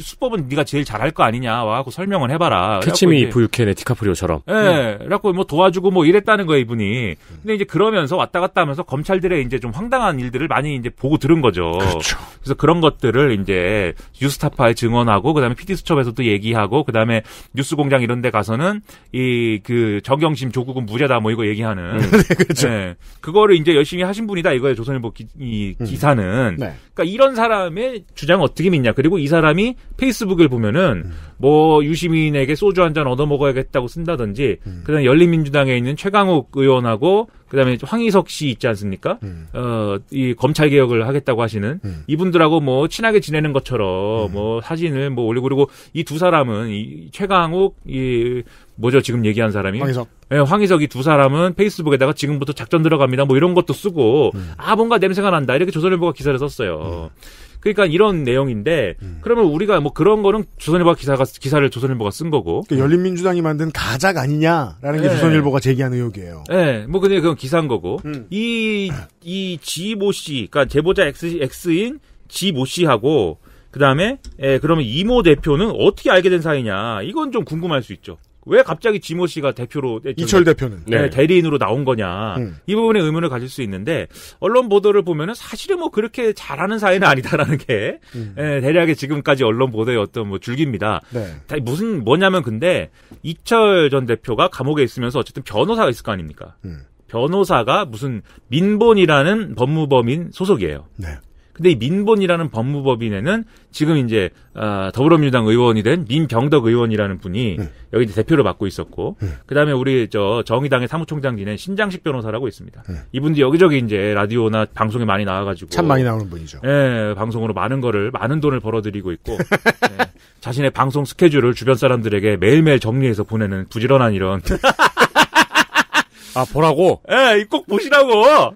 수법은 네가 제일 잘할 거 아니냐 와갖고 설명을 해봐라. 캐치미 부유캔의 디카프리오처럼. 예. 네. 그래갖고 뭐 도와주고 뭐 이랬다는 거예요 이분이. 근데 이제 그러면서 왔다 갔다 하면서 검찰들의 이제 좀 황당한 일들을 많이 이제 보고 들은 거죠. 그렇죠. 그래서 그런 것들을 이제 뉴스타파에 증언하고 그다음에 피디 수첩에서도 얘기하고 그다음에 뉴스공장 이런데 가서는 이 그 정경심 조국은 무죄다 뭐 이거 얘기하는. 음. 네, 그렇죠. 네. 그거를 이제 열심히 하신 분이다 이거예요 조선일보 기, 이 음. 기사는. 음. 네. 그러니까 이런 사람의 주장을 어떻게 믿냐 그리고 이 사람이 페이스북을 보면은 음. 뭐 유시민에게 소주 한 잔 얻어 먹어야겠다고 쓴다든지 음. 그다음에 열린민주당에 있는 최강욱 의원하고 그다음에 황희석 씨 있지 않습니까? 음. 어이 검찰 개혁을 하겠다고 하시는 음. 이분들하고 뭐 친하게 지내는 것처럼 음. 뭐 사진을 뭐 올리고 그리고 이 두 사람은 이 최강욱 이 뭐죠 지금 얘기한 사람이 황희석 예, 네, 황희석 이두 사람은 페이스북에다가 지금부터 작전 들어갑니다 뭐 이런 것도 쓰고 음. 아 뭔가 냄새가 난다 이렇게 조선일보가 기사를 썼어요. 그러니까 이런 내용인데 음. 그러면 우리가 뭐 그런 거는 조선일보 기사가 기사를 조선일보가 쓴 거고 그러니까 열린민주당이 만든 가작 아니냐라는 게 네. 조선일보가 제기한 의혹이에요. 네, 뭐 근데 그건 기사인 거고 이이 음. 지모 씨, 그러니까 제보자 X X인 지모 씨하고 그 다음에, 예, 그러면 이모 대표는 어떻게 알게 된 사이냐. 이건 좀 궁금할 수 있죠. 왜 갑자기 지모 씨가 대표로 이철 대표는 네, 네, 대리인으로 나온 거냐 음. 이 부분에 의문을 가질 수 있는데 언론 보도를 보면은 사실은 뭐 그렇게 잘하는 사이는 아니다라는 게 음. 예, 대략의 지금까지 언론 보도의 어떤 뭐 줄기입니다. 네. 무슨 뭐냐면 근데 이철 전 대표가 감옥에 있으면서 어쨌든 변호사가 있을 거 아닙니까? 음. 변호사가 무슨 민본이라는 법무법인 소속이에요. 네. 근데 이 민본이라는 법무법인에는 지금 이제 어, 더불어민주당 의원이 된 민병덕 의원이라는 분이 음. 여기 대표를 맡고 있었고 음. 그다음에 우리 저 정의당의 사무총장 지낸 신장식 변호사라고 있습니다. 음. 이분도 여기저기 이제 라디오나 방송에 많이 나와가지고 참 많이 나오는 분이죠. 예, 방송으로 많은 거를 많은 돈을 벌어들이고 있고 예, 자신의 방송 스케줄을 주변 사람들에게 매일매일 정리해서 보내는 부지런한 이런 아 보라고? 예, 꼭 보시라고.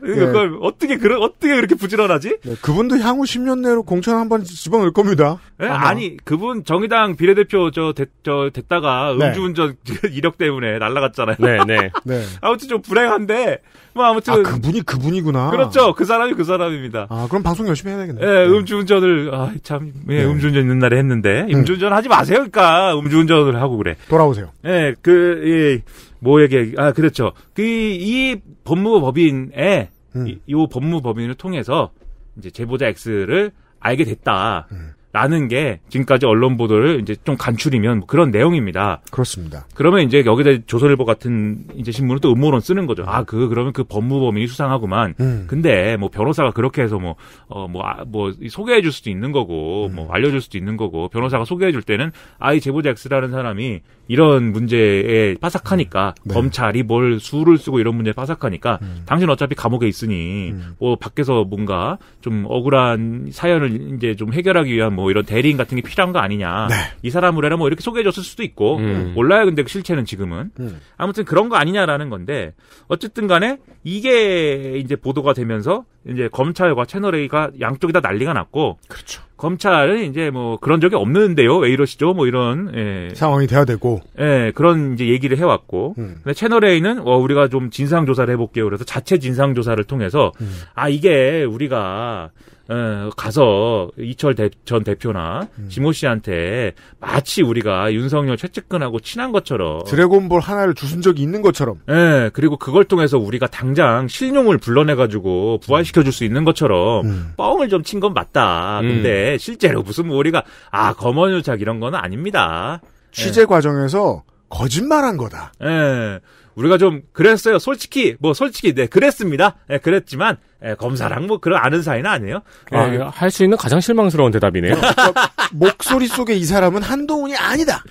예. 그걸 어떻게 그 어떻게 그렇게 부지런하지? 네, 그분도 향후 10년 내로 공천 한번 집어넣을 겁니다. 예, 아마. 아니 그분 정의당 비례대표 저, 대, 저 됐다가 네. 음주운전 이력 때문에 날라갔잖아요. 네, 네. 네. 아무튼 좀 불행한데 뭐 아무튼 아, 그분이 그분이구나. 그렇죠, 그 사람이 그 사람입니다. 아 그럼 방송 열심히 해야겠네. 예, 네. 음주운전을 아, 참 예, 음주운전 있는 날에 했는데 음주운전 하지 마세요, 그러니까 음주운전을 하고 그래. 돌아오세요. 예, 그 예. 뭐에게 아 그렇죠. 그 이 법무부 법인에 음. 이, 이 법무부 법인을 통해서 이제 제보자 X를 알게 됐다. 라는 게 지금까지 언론 보도를 이제 좀 간추리면 뭐 그런 내용입니다. 그렇습니다. 그러면 이제 여기다 조선일보 같은 이제 신문은 또 음모론 쓰는 거죠. 아, 그, 그러면 그 법무범인이 수상하구만. 음. 근데 뭐 변호사가 그렇게 해서 뭐, 어, 뭐, 아, 뭐, 소개해 줄 수도 있는 거고, 뭐 음. 뭐, 알려줄 수도 있는 거고, 변호사가 소개해 줄 때는 아, 이 제보자 X라는 사람이 이런 문제에 빠삭하니까 네. 검찰이 뭘 수를 쓰고 이런 문제에 빠삭하니까 음. 당신 어차피 감옥에 있으니 음. 뭐 밖에서 뭔가 좀 억울한 사연을 이제 좀 해결하기 위한 뭐 이런 대리인 같은 게 필요한 거 아니냐 네. 이 사람을 해라 뭐 이렇게 소개해줬을 수도 있고 음. 몰라요 근데 실체는 지금은 음. 아무튼 그런 거 아니냐라는 건데 어쨌든 간에 이게 이제 보도가 되면서 이제 검찰과 채널 A가 양쪽이 다 난리가 났고 그렇죠. 검찰은 이제 뭐 그런 적이 없는데요 왜 이러시죠 뭐 이런 예. 상황이 돼야 되고 예 그런 이제 얘기를 해왔고 음. 근데 채널 A는 어, 우리가 좀 진상 조사를 해볼게요 그래서 자체 진상 조사를 통해서 음. 아 이게 우리가 예, 가서 이철 대, 전 대표나 음. 지모 씨한테 마치 우리가 윤석열 최측근하고 친한 것처럼 드래곤볼 하나를 주신 적이 있는 것처럼 예 그리고 그걸 통해서 우리가 당장 실용을 불러내 가지고 부활시켜 줄 수 있는 것처럼 음. 뻥을 좀 친 건 맞다 음. 근데 실제로 무슨 우리가 아 검언유착 이런 거는 아닙니다 취재 예. 과정에서 거짓말한 거다. 예. 우리가 좀 그랬어요. 솔직히 뭐 솔직히 네 그랬습니다. 네, 그랬지만 네, 검사랑 뭐 그런 아는 사이는 아니에요. 네. 아, 예. 할수 있는 가장 실망스러운 대답이네요. 그러니까 목소리 속에 이 사람은 한동훈이 아니다.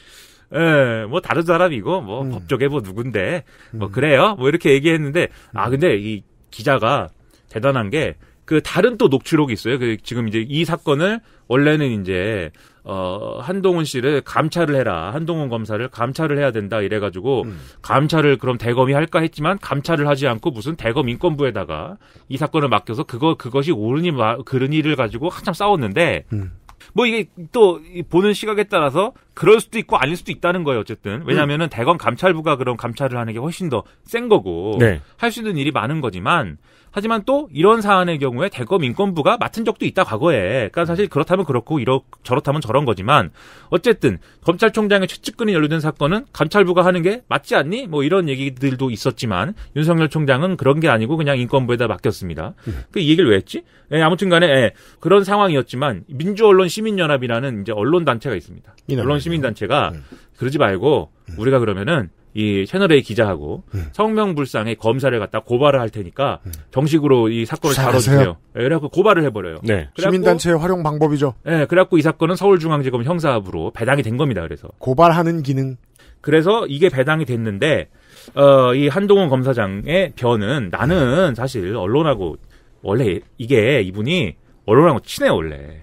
예, 뭐 다른 사람이고 뭐 음. 법조계 뭐 누군데 뭐 음. 그래요. 뭐 이렇게 얘기했는데 아 음. 근데 이 기자가 대단한 게 그 다른 또 녹취록이 있어요. 그 지금 이제 이 사건을 원래는 이제 어, 한동훈 씨를 감찰을 해라. 한동훈 검사를 감찰을 해야 된다. 이래가지고, 음. 감찰을 그럼 대검이 할까 했지만, 감찰을 하지 않고 무슨 대검 인권부에다가 이 사건을 맡겨서 그거, 그것이 옳으니, 그르니를 가지고 한참 싸웠는데, 음. 뭐 이게 또 보는 시각에 따라서 그럴 수도 있고 아닐 수도 있다는 거예요 어쨌든 왜냐면은 음. 대검 감찰부가 그런 감찰을 하는 게 훨씬 더 센 거고 네. 할수 있는 일이 많은 거지만 하지만 또 이런 사안의 경우에 대검 인권부가 맡은 적도 있다 과거에. 그러니까 사실 그렇다면 그렇고 이렇 저렇다면 저런 거지만 어쨌든 검찰총장의 최측근이 연루된 사건은 감찰부가 하는 게 맞지 않니? 뭐 이런 얘기들도 있었지만 윤석열 총장은 그런 게 아니고 그냥 인권부에다 맡겼습니다. 음. 그 얘기를 왜 했지? 예, 아무튼간에 예, 그런 상황이었지만 민주언론 시민연합이라는 이제 언론 단체가 있습니다. 네. 언론 시민 단체가 음. 그러지 말고 우리가 그러면은 이 채널A 기자하고 음. 네. 성명불상의 검사를 갖다 고발을 할 테니까 음. 정식으로 이 사건을 다뤄주세요. 네, 그래갖고 고발을 해버려요. 네. 시민단체의 활용 방법이죠. 네, 그래갖고 이 사건은 서울중앙지검 형사부로 배당이 된 겁니다. 그래서 고발하는 기능. 그래서 이게 배당이 됐는데 어, 이 한동훈 검사장의 변은 나는 사실 언론하고 원래 이게 이분이 언론하고 친해 원래.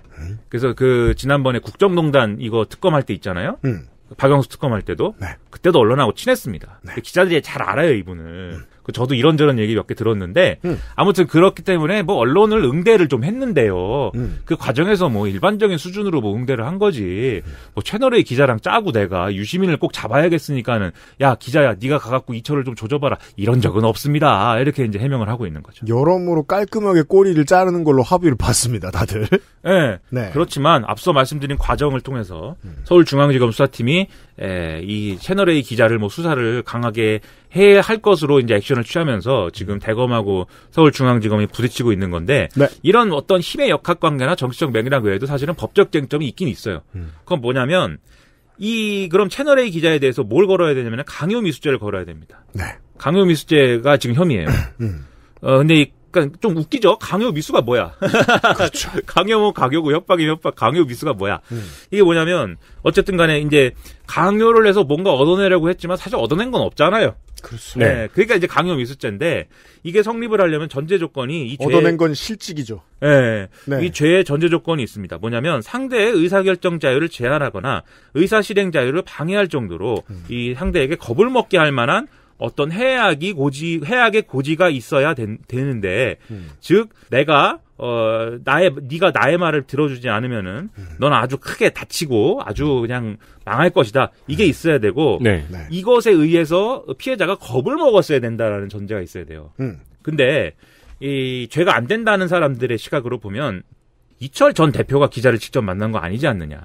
그래서 그 지난번에 국정농단 이거 특검할 때 있잖아요. 음. 박영수 특검할 때도 네. 그때도 언론하고 친했습니다. 네. 기자들이 잘 알아요 이분을. 음. 그 저도 이런저런 얘기 몇 개 들었는데 음. 아무튼 그렇기 때문에 뭐 언론을 응대를 좀 했는데요. 음. 그 과정에서 뭐 일반적인 수준으로 뭐 응대를 한 거지. 뭐채널의 기자랑 짜고 내가 유시민을 꼭 잡아야겠으니까는 야 기자야 네가 가갖고 이철을 좀 조져봐라 이런 적은 없습니다. 이렇게 이제 해명을 하고 있는 거죠. 여러모로 깔끔하게 꼬리를 자르는 걸로 합의를 봤습니다, 다들. 네. 네. 그렇지만 앞서 말씀드린 과정을 통해서 음. 서울중앙지검 수사팀이 에, 이채널의 기자를 뭐 수사를 강하게 해야 할 것으로 이제 액션을 취하면서 지금 대검하고 서울중앙지검이 부딪히고 있는 건데 네. 이런 어떤 힘의 역학 관계나 정치적 맥락 외에도 사실은 법적 쟁점이 있긴 있어요. 음. 그건 뭐냐면 이 그럼 채널 A 기자에 대해서 뭘 걸어야 되냐면 강요 미수죄를 걸어야 됩니다. 네. 강요 미수죄가 지금 혐의예요. 음. 어 근데 이 그러니까 좀 웃기죠. 강요 미수가 뭐야? 그렇죠. 강요면 강요고 협박이면 협박. 강요 미수가 뭐야? 음. 이게 뭐냐면 어쨌든 간에 이제 강요를 해서 뭔가 얻어내려고 했지만 사실 얻어낸 건 없잖아요. 그렇습니다. 네. 그러니까 이제 강요 미수죄인데 이게 성립을 하려면 전제 조건이 이 죄... 얻어낸 건 실직이죠. 네. 네. 이 죄의 전제 조건이 있습니다. 뭐냐면 상대의 의사결정 자유를 제한하거나 의사 실행 자유를 방해할 정도로 음. 이 상대에게 겁을 먹게 할 만한 어떤 해악이 고지 해악의 고지가 있어야 된, 되는데 음. 즉 내가 어 나의 네가 나의 말을 들어주지 않으면은 음. 넌 아주 크게 다치고 아주 그냥 망할 것이다 이게 음. 있어야 되고 네. 네. 이것에 의해서 피해자가 겁을 먹었어야 된다라는 전제가 있어야 돼요. 음. 근데 이 죄가 안 된다는 사람들의 시각으로 보면 이철 전 대표가 기자를 직접 만난 거 아니지 않느냐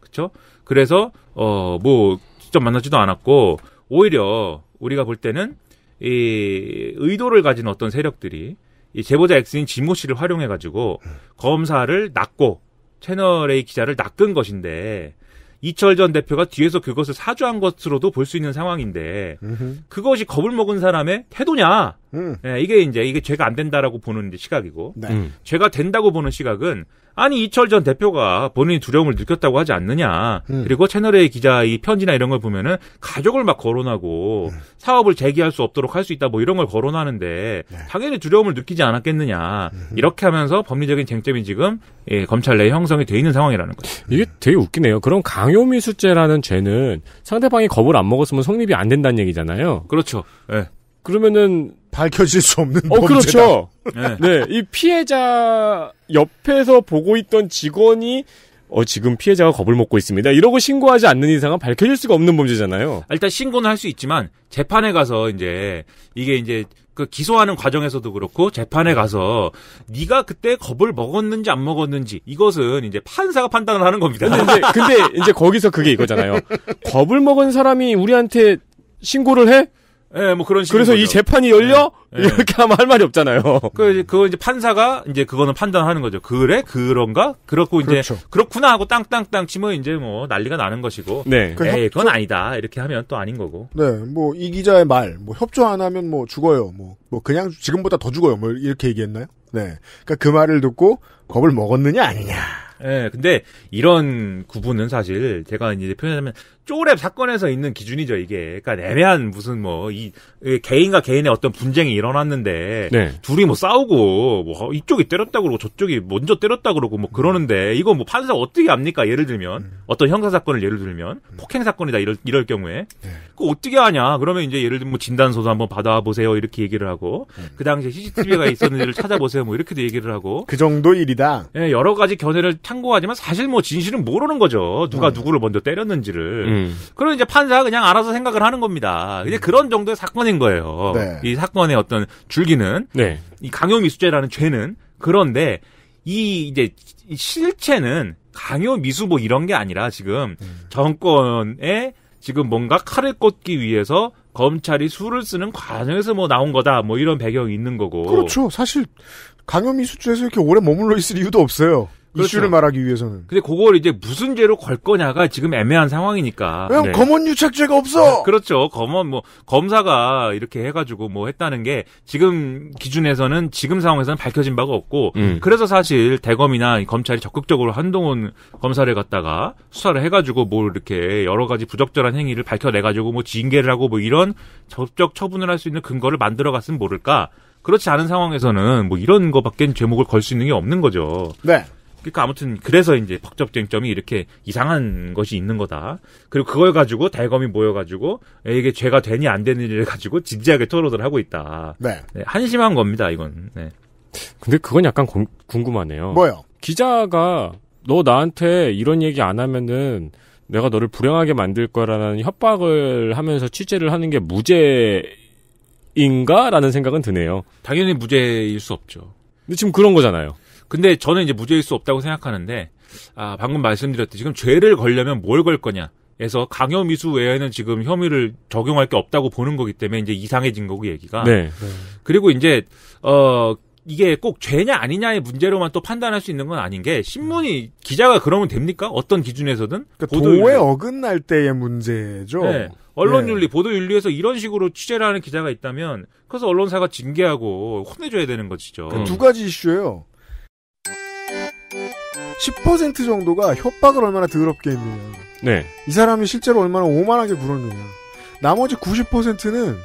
그렇죠? 그래서 어 뭐 직접 만나지도 않았고 오히려 우리가 볼 때는 이 의도를 가진 어떤 세력들이 이 제보자 X인 진모 씨를 활용해 가지고 검사를 낚고 채널 A 기자를 낚은 것인데 이철 전 대표가 뒤에서 그것을 사주한 것으로도 볼 수 있는 상황인데 그것이 겁을 먹은 사람의 태도냐? 음. 네, 이게 이제 이게 죄가 안 된다라고 보는 시각이고 네. 음. 죄가 된다고 보는 시각은 아니 이철 전 대표가 본인이 두려움을 느꼈다고 하지 않느냐 음. 그리고 채널A 기자 이 편지나 이런 걸 보면은 가족을 막 거론하고 음. 사업을 재개할 수 없도록 할 수 있다 뭐 이런 걸 거론하는데 네. 당연히 두려움을 느끼지 않았겠느냐 음. 이렇게 하면서 법리적인 쟁점이 지금 예, 검찰 내에 형성이 돼 있는 상황이라는 거죠. 이게 되게 웃기네요. 그럼 강요미수죄라는 죄는 상대방이 겁을 안 먹었으면 성립이 안 된다는 얘기잖아요. 그렇죠. 예. 그러면은 밝혀질 수 없는 어, 범죄다. 그렇죠. 네. 네, 이 피해자 옆에서 보고 있던 직원이 어, 지금 피해자가 겁을 먹고 있습니다. 이러고 신고하지 않는 이상은 밝혀질 수가 없는 범죄잖아요. 아, 일단 신고는 할 수 있지만 재판에 가서 이제 이게 이제 그 기소하는 과정에서도 그렇고 재판에 가서 네가 그때 겁을 먹었는지 안 먹었는지 이것은 이제 판사가 판단을 하는 겁니다. 근데 이제, 근데 이제 거기서 그게 이거잖아요. 겁을 먹은 사람이 우리한테 신고를 해? 예, 네, 뭐 그런 식으로. 그래서 거죠. 이 재판이 열려? 네. 이렇게 하면 할 말이 없잖아요. 그, 이제, 그, 이제 판사가 이제 그거는 판단하는 거죠. 그래? 그런가? 그렇고 이제, 그렇죠. 그렇구나 하고 땅땅땅 치면 이제 뭐 난리가 나는 것이고. 네. 그, 그 에이, 협... 그건 아니다. 이렇게 하면 또 아닌 거고. 네. 뭐 이 기자의 말, 뭐 협조 안 하면 뭐 죽어요. 뭐, 뭐 그냥 지금보다 더 죽어요. 뭐 이렇게 얘기했나요? 네. 그니까 그 말을 듣고 겁을 먹었느냐 아니냐. 예, 근데 이런 구분은 사실 제가 이제 표현하면 쪼랩 사건에서 있는 기준이죠 이게. 그러니까 애매한 무슨 뭐 이 개인과 개인의 어떤 분쟁이 일어났는데 네. 둘이 뭐 싸우고 뭐 이쪽이 때렸다 그러고 저쪽이 먼저 때렸다 그러고 뭐 그러는데 이거 뭐 판사 어떻게 압니까? 예를 들면 음. 어떤 형사 사건을 예를 들면 음. 폭행 사건이다 이럴 이럴 경우에 네. 그 어떻게 하냐? 그러면 이제 예를 들면 뭐 진단 서도 한번 받아 보세요 이렇게 얘기를 하고 음. 그 당시에 CCTV가 있었는지를 찾아보세요 뭐 이렇게도 얘기를 하고 그 정도 일이다. 예, 여러 가지 견해를 참고하지만 사실 뭐 진실은 모르는 거죠. 누가 음. 누구를 먼저 때렸는지를. 음. 음. 그럼 이제 판사가 그냥 알아서 생각을 하는 겁니다. 이제 음. 그런 정도의 사건인 거예요. 네. 이 사건의 어떤 줄기는 네. 이 강요미수죄라는 죄는 그런데 이 이제 실체는 강요미수 뭐 이런 게 아니라 지금 음. 정권에 지금 뭔가 칼을 꽂기 위해서 검찰이 수를 쓰는 과정에서 뭐 나온 거다 뭐 이런 배경이 있는 거고 그렇죠 사실 강요미수죄에서 이렇게 오래 머물러 있을 이유도 없어요 그렇죠. 이슈를 말하기 위해서는. 근데 그걸 이제 무슨 죄로 걸 거냐가 지금 애매한 상황이니까. 왜냐 네. 검언 유착죄가 없어. 아, 그렇죠. 검언 뭐 검사가 이렇게 해가지고 뭐 했다는 게 지금 기준에서는 지금 상황에서는 밝혀진 바가 없고 음. 그래서 사실 대검이나 검찰이 적극적으로 한동훈 검사를 갖다가 수사를 해가지고 뭘 이렇게 여러 가지 부적절한 행위를 밝혀내가지고 뭐 징계를 하고 뭐 이런 적적 처분을 할 수 있는 근거를 만들어갔으면 모를까. 그렇지 않은 상황에서는 뭐 이런 거밖엔 제목을 걸 수 있는 게 없는 거죠. 네. 그러니까 아무튼 그래서 이제 법적쟁점이 이렇게 이상한 것이 있는 거다. 그리고 그걸 가지고 대검이 모여가지고 이게 죄가 되니 안되니를 가지고 진지하게 토론을 하고 있다. 네. 네 한심한 겁니다 이건. 네. 근데 그건 약간 공, 궁금하네요. 뭐요? 기자가 너 나한테 이런 얘기 안 하면은 내가 너를 불행하게 만들 거라는 협박을 하면서 취재를 하는 게 무죄인가라는 생각은 드네요. 당연히 무죄일 수 없죠. 근데 지금 그런 거잖아요. 근데 저는 이제 무죄일 수 없다고 생각하는데 아, 방금 말씀드렸듯이 지금 죄를 걸려면 뭘 걸 거냐? 에서 강요미수 외에는 지금 혐의를 적용할 게 없다고 보는 거기 때문에 이제 이상해진 거고 얘기가. 네. 그리고 이제 어 이게 꼭 죄냐 아니냐의 문제로만 또 판단할 수 있는 건 아닌 게 신문이 기자가 그러면 됩니까? 어떤 기준에서든 그러니까 보도에 어긋날 때의 문제죠. 네. 언론윤리, 네. 보도윤리에서 이런 식으로 취재를 하는 기자가 있다면 그래서 언론사가 징계하고 혼내줘야 되는 것이죠. 그두 가지 이슈예요. 10% 정도가 협박을 얼마나 더럽게 했느냐. 네. 이 사람이 실제로 얼마나 오만하게 굴었느냐. 나머지 90%는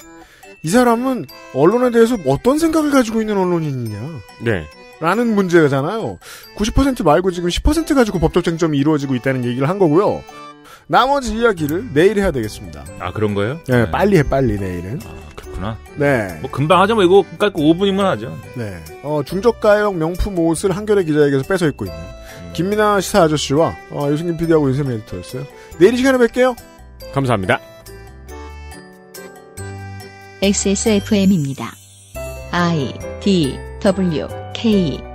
이 사람은 언론에 대해서 어떤 생각을 가지고 있는 언론인이냐. 네. 라는 문제잖아요. 90% 말고 지금 10% 가지고 법적 쟁점이 이루어지고 있다는 얘기를 한 거고요. 나머지 이야기를 내일 해야 되겠습니다. 아, 그런 거예요? 네, 네. 빨리 해, 빨리, 내일은. 아, 그렇구나. 네. 뭐 금방 하죠. 뭐 이거 깔고 그러니까 5분이면 하죠. 네. 어, 중저가형 명품 옷을 한겨레 기자에게서 뺏어 입고 있는 음. 김민아 시사 아저씨와 어, 유승균 PD하고 윤세민 에디터였어요. 내일 이 시간에 뵐게요. 감사합니다. XSFM입니다. I D W K